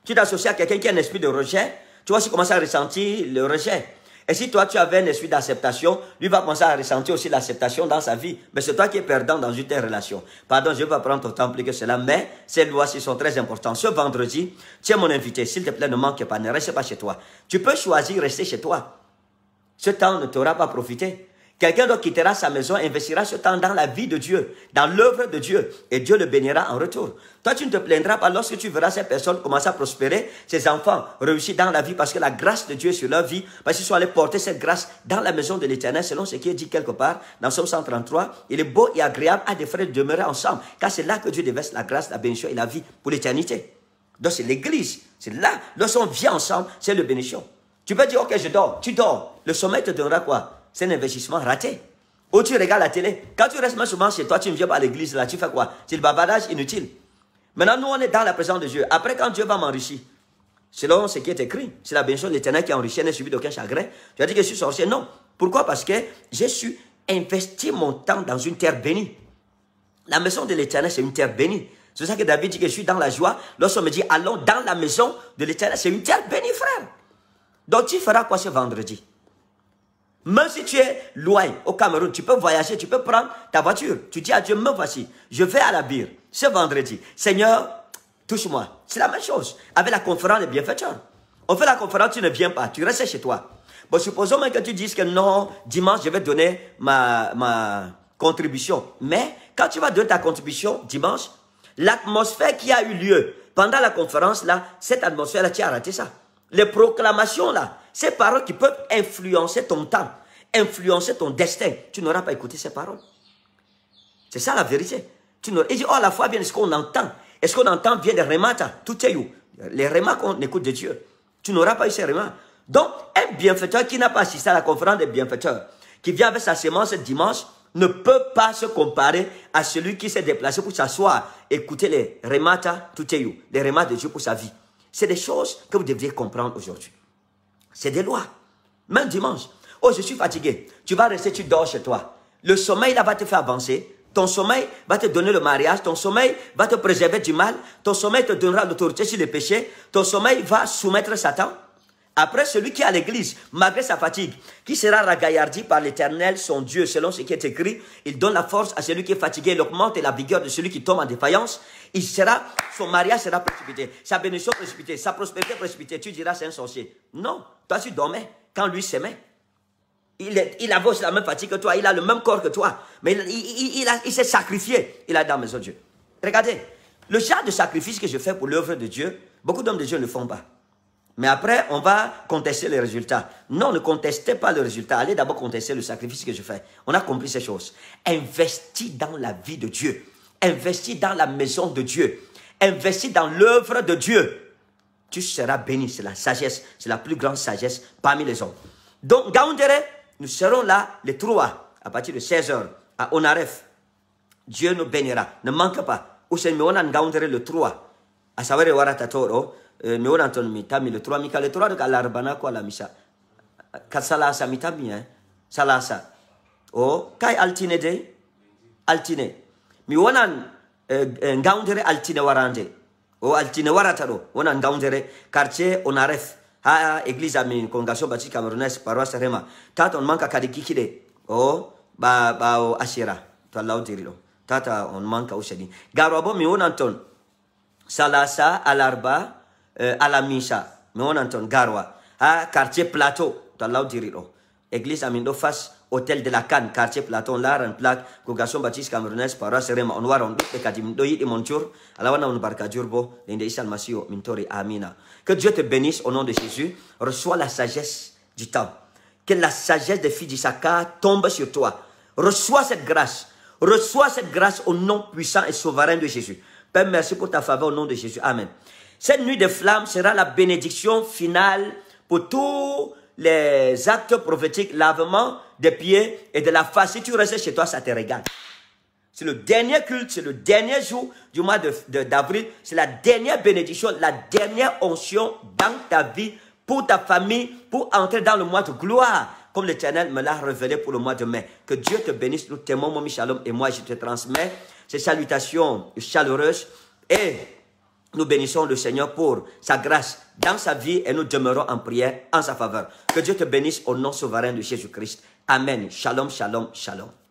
Tu t'associes à quelqu'un qui a un esprit de rejet, tu vas aussi commencer à ressentir le rejet. Et si toi, tu avais un esprit d'acceptation, lui va commencer à ressentir aussi l'acceptation dans sa vie. Mais c'est toi qui es perdant dans une telle relation. Pardon, je ne vais pas prendre autant plus que cela, mais ces lois-ci sont très importantes. Ce vendredi, tiens mon invité. S'il te plaît, ne manque pas, ne reste pas chez toi. Tu peux choisir rester chez toi. Ce temps ne t'aura pas profité. Quelqu'un d'autre quittera sa maison, investira ce temps dans la vie de Dieu, dans l'œuvre de Dieu, et Dieu le bénira en retour. Toi, tu ne te plaindras pas lorsque tu verras ces personnes commencer à prospérer, ces enfants réussir dans la vie parce que la grâce de Dieu est sur leur vie, parce qu'ils sont allés porter cette grâce dans la maison de l'éternel, selon ce qui est dit quelque part dans Psaume 133. Il est beau et agréable à des frères de demeurer ensemble, car c'est là que Dieu déverse la grâce, la bénédiction et la vie pour l'éternité. Donc, c'est l'église. C'est là, lorsqu'on vit ensemble, c'est le bénédiction. Tu peux dire, OK, je dors. Tu dors. Le sommeil te donnera quoi? c'est un investissement raté. Ou oh, tu regardes la télé. Quand tu restes souvent chez toi, tu ne viens pas à l'église, là, tu fais quoi C'est le bavardage inutile. Maintenant, nous, on est dans la présence de Dieu. Après, quand Dieu va m'enrichir, selon ce qui est écrit, c'est la bénédiction de l'éternel qui enrichit, n'est subi d'aucun chagrin. Tu as dit que je suis sorcier. Non. Pourquoi Parce que j'ai su investir mon temps dans une terre bénie. La maison de l'éternel, c'est une terre bénie. C'est ça que David dit que je suis dans la joie. Lorsqu'on me dit, allons dans la maison de l'éternel, c'est une terre bénie, frère. Donc, tu feras quoi ce vendredi même si tu es loin au Cameroun, tu peux voyager, tu peux prendre ta voiture. Tu dis à Dieu, me voici, je vais à la bire ce vendredi. Seigneur, touche-moi. C'est la même chose avec la conférence des bienfaiteurs. On fait la conférence, tu ne viens pas, tu restes chez toi. Bon, supposons que tu dises que non, dimanche, je vais donner ma, ma contribution. Mais quand tu vas donner ta contribution dimanche, l'atmosphère qui a eu lieu pendant la conférence, là, cette atmosphère-là, tu as raté ça. Les proclamations, là, ces paroles qui peuvent influencer ton temps, influencer ton destin, tu n'auras pas écouté ces paroles. C'est ça la vérité. Tu Il dit, oh, la foi vient de ce qu'on entend. Est-ce qu'on entend vient des remata, hein? tout est où Les remarques qu'on écoute de Dieu. Tu n'auras pas eu ces remarques. Donc, un bienfaiteur qui n'a pas assisté à la conférence des bienfaiteurs, qui vient avec sa sémence dimanche, ne peut pas se comparer à celui qui s'est déplacé pour s'asseoir, écouter les remata, hein? tout est où Les remarques de Dieu pour sa vie. C'est des choses que vous devriez comprendre aujourd'hui. C'est des lois. Même dimanche. Oh, je suis fatigué. Tu vas rester, tu dors chez toi. Le sommeil, là, va te faire avancer. Ton sommeil va te donner le mariage. Ton sommeil va te préserver du mal. Ton sommeil te donnera l'autorité sur les péchés. Ton sommeil va soumettre Satan. Après, celui qui est à l'église, malgré sa fatigue, qui sera ragaillardi par l'éternel, son Dieu, selon ce qui est écrit, il donne la force à celui qui est fatigué, il augmente la vigueur de celui qui tombe en défaillance. Il sera, son mariage sera précipité, sa bénédiction précipitée, sa prospérité précipitée. Tu diras, c'est un sorcier. Non, toi, tu dormais quand lui s'aimait. Il, est, il la même fatigue que toi, il a le même corps que toi, mais il, il, s'est sacrifié. Il a dans la maison de Dieu. Regardez, le genre de sacrifice que je fais pour l'œuvre de Dieu, beaucoup d'hommes de Dieu ne le font pas. Mais après, on va contester les résultats. Non, ne contestez pas le résultat. Allez d'abord contester le sacrifice que je fais. On a compris ces choses. Investis dans la vie de Dieu. Investis dans la maison de Dieu. Investis dans l'œuvre de Dieu tu seras béni. C'est la sagesse, c'est la plus grande sagesse parmi les hommes. Donc, Gaoundéré, nous serons là les trois à partir de 16h à Onaref. Dieu nous bénira. Ne manque pas. Use Mionan Gaoundéré le 3. À savoir, Waratatoro, euh, Mionan Tonmitami le 3, Mika le 3, de à quoi, la Misa. Katsalasa Mitami, hein. Salasa. Oh, Kai Altine day? Altine. Mionan Gaoundéré euh, euh, Altine Warande. o altine warata ɗo wonan dawdere quartier onaref ha église amin congrégation baptiste camerounaise paroisse rema tata on manka kadi kikiɗe o ɓa ɓawo asira to allah odiri ɗo tata on manka useni garoa bo mi wonan toon salasa alarba uh, alamisa mi wonan toon garoa ha quartier plateau to allah odiri ɗo église amin ɗo face hôtel de la Cannes, quartier Platon, en Plaque, Gogation Baptiste Camerounaise, Paras, en noir, on dit Kadim, doyi, et Montur, wana, on Barkadjurbo, Linde Isal Masio, Mintori, Amina. Que Dieu te bénisse au nom de Jésus. Reçois la sagesse du temps. Que la sagesse des filles d'Issaka tombe sur toi. Reçois cette grâce. Reçois cette grâce au nom puissant et souverain de Jésus. Père, merci pour ta faveur au nom de Jésus. Amen. Cette nuit de flamme sera la bénédiction finale pour tous les actes prophétiques, lavements des pieds et de la face. Si tu restes chez toi, ça te regarde. C'est le dernier culte, c'est le dernier jour du mois d'avril. De, c'est la dernière bénédiction, la dernière onction dans ta vie, pour ta famille, pour entrer dans le mois de gloire. Comme l'Éternel me l'a révélé pour le mois de mai. Que Dieu te bénisse, nous t'aimons, mon Michalom, et moi je te transmets ces salutations chaleureuses. Et nous bénissons le Seigneur pour sa grâce dans sa vie et nous demeurons en prière en sa faveur. Que Dieu te bénisse au nom souverain de Jésus-Christ. Amen. Shalom, shalom, shalom.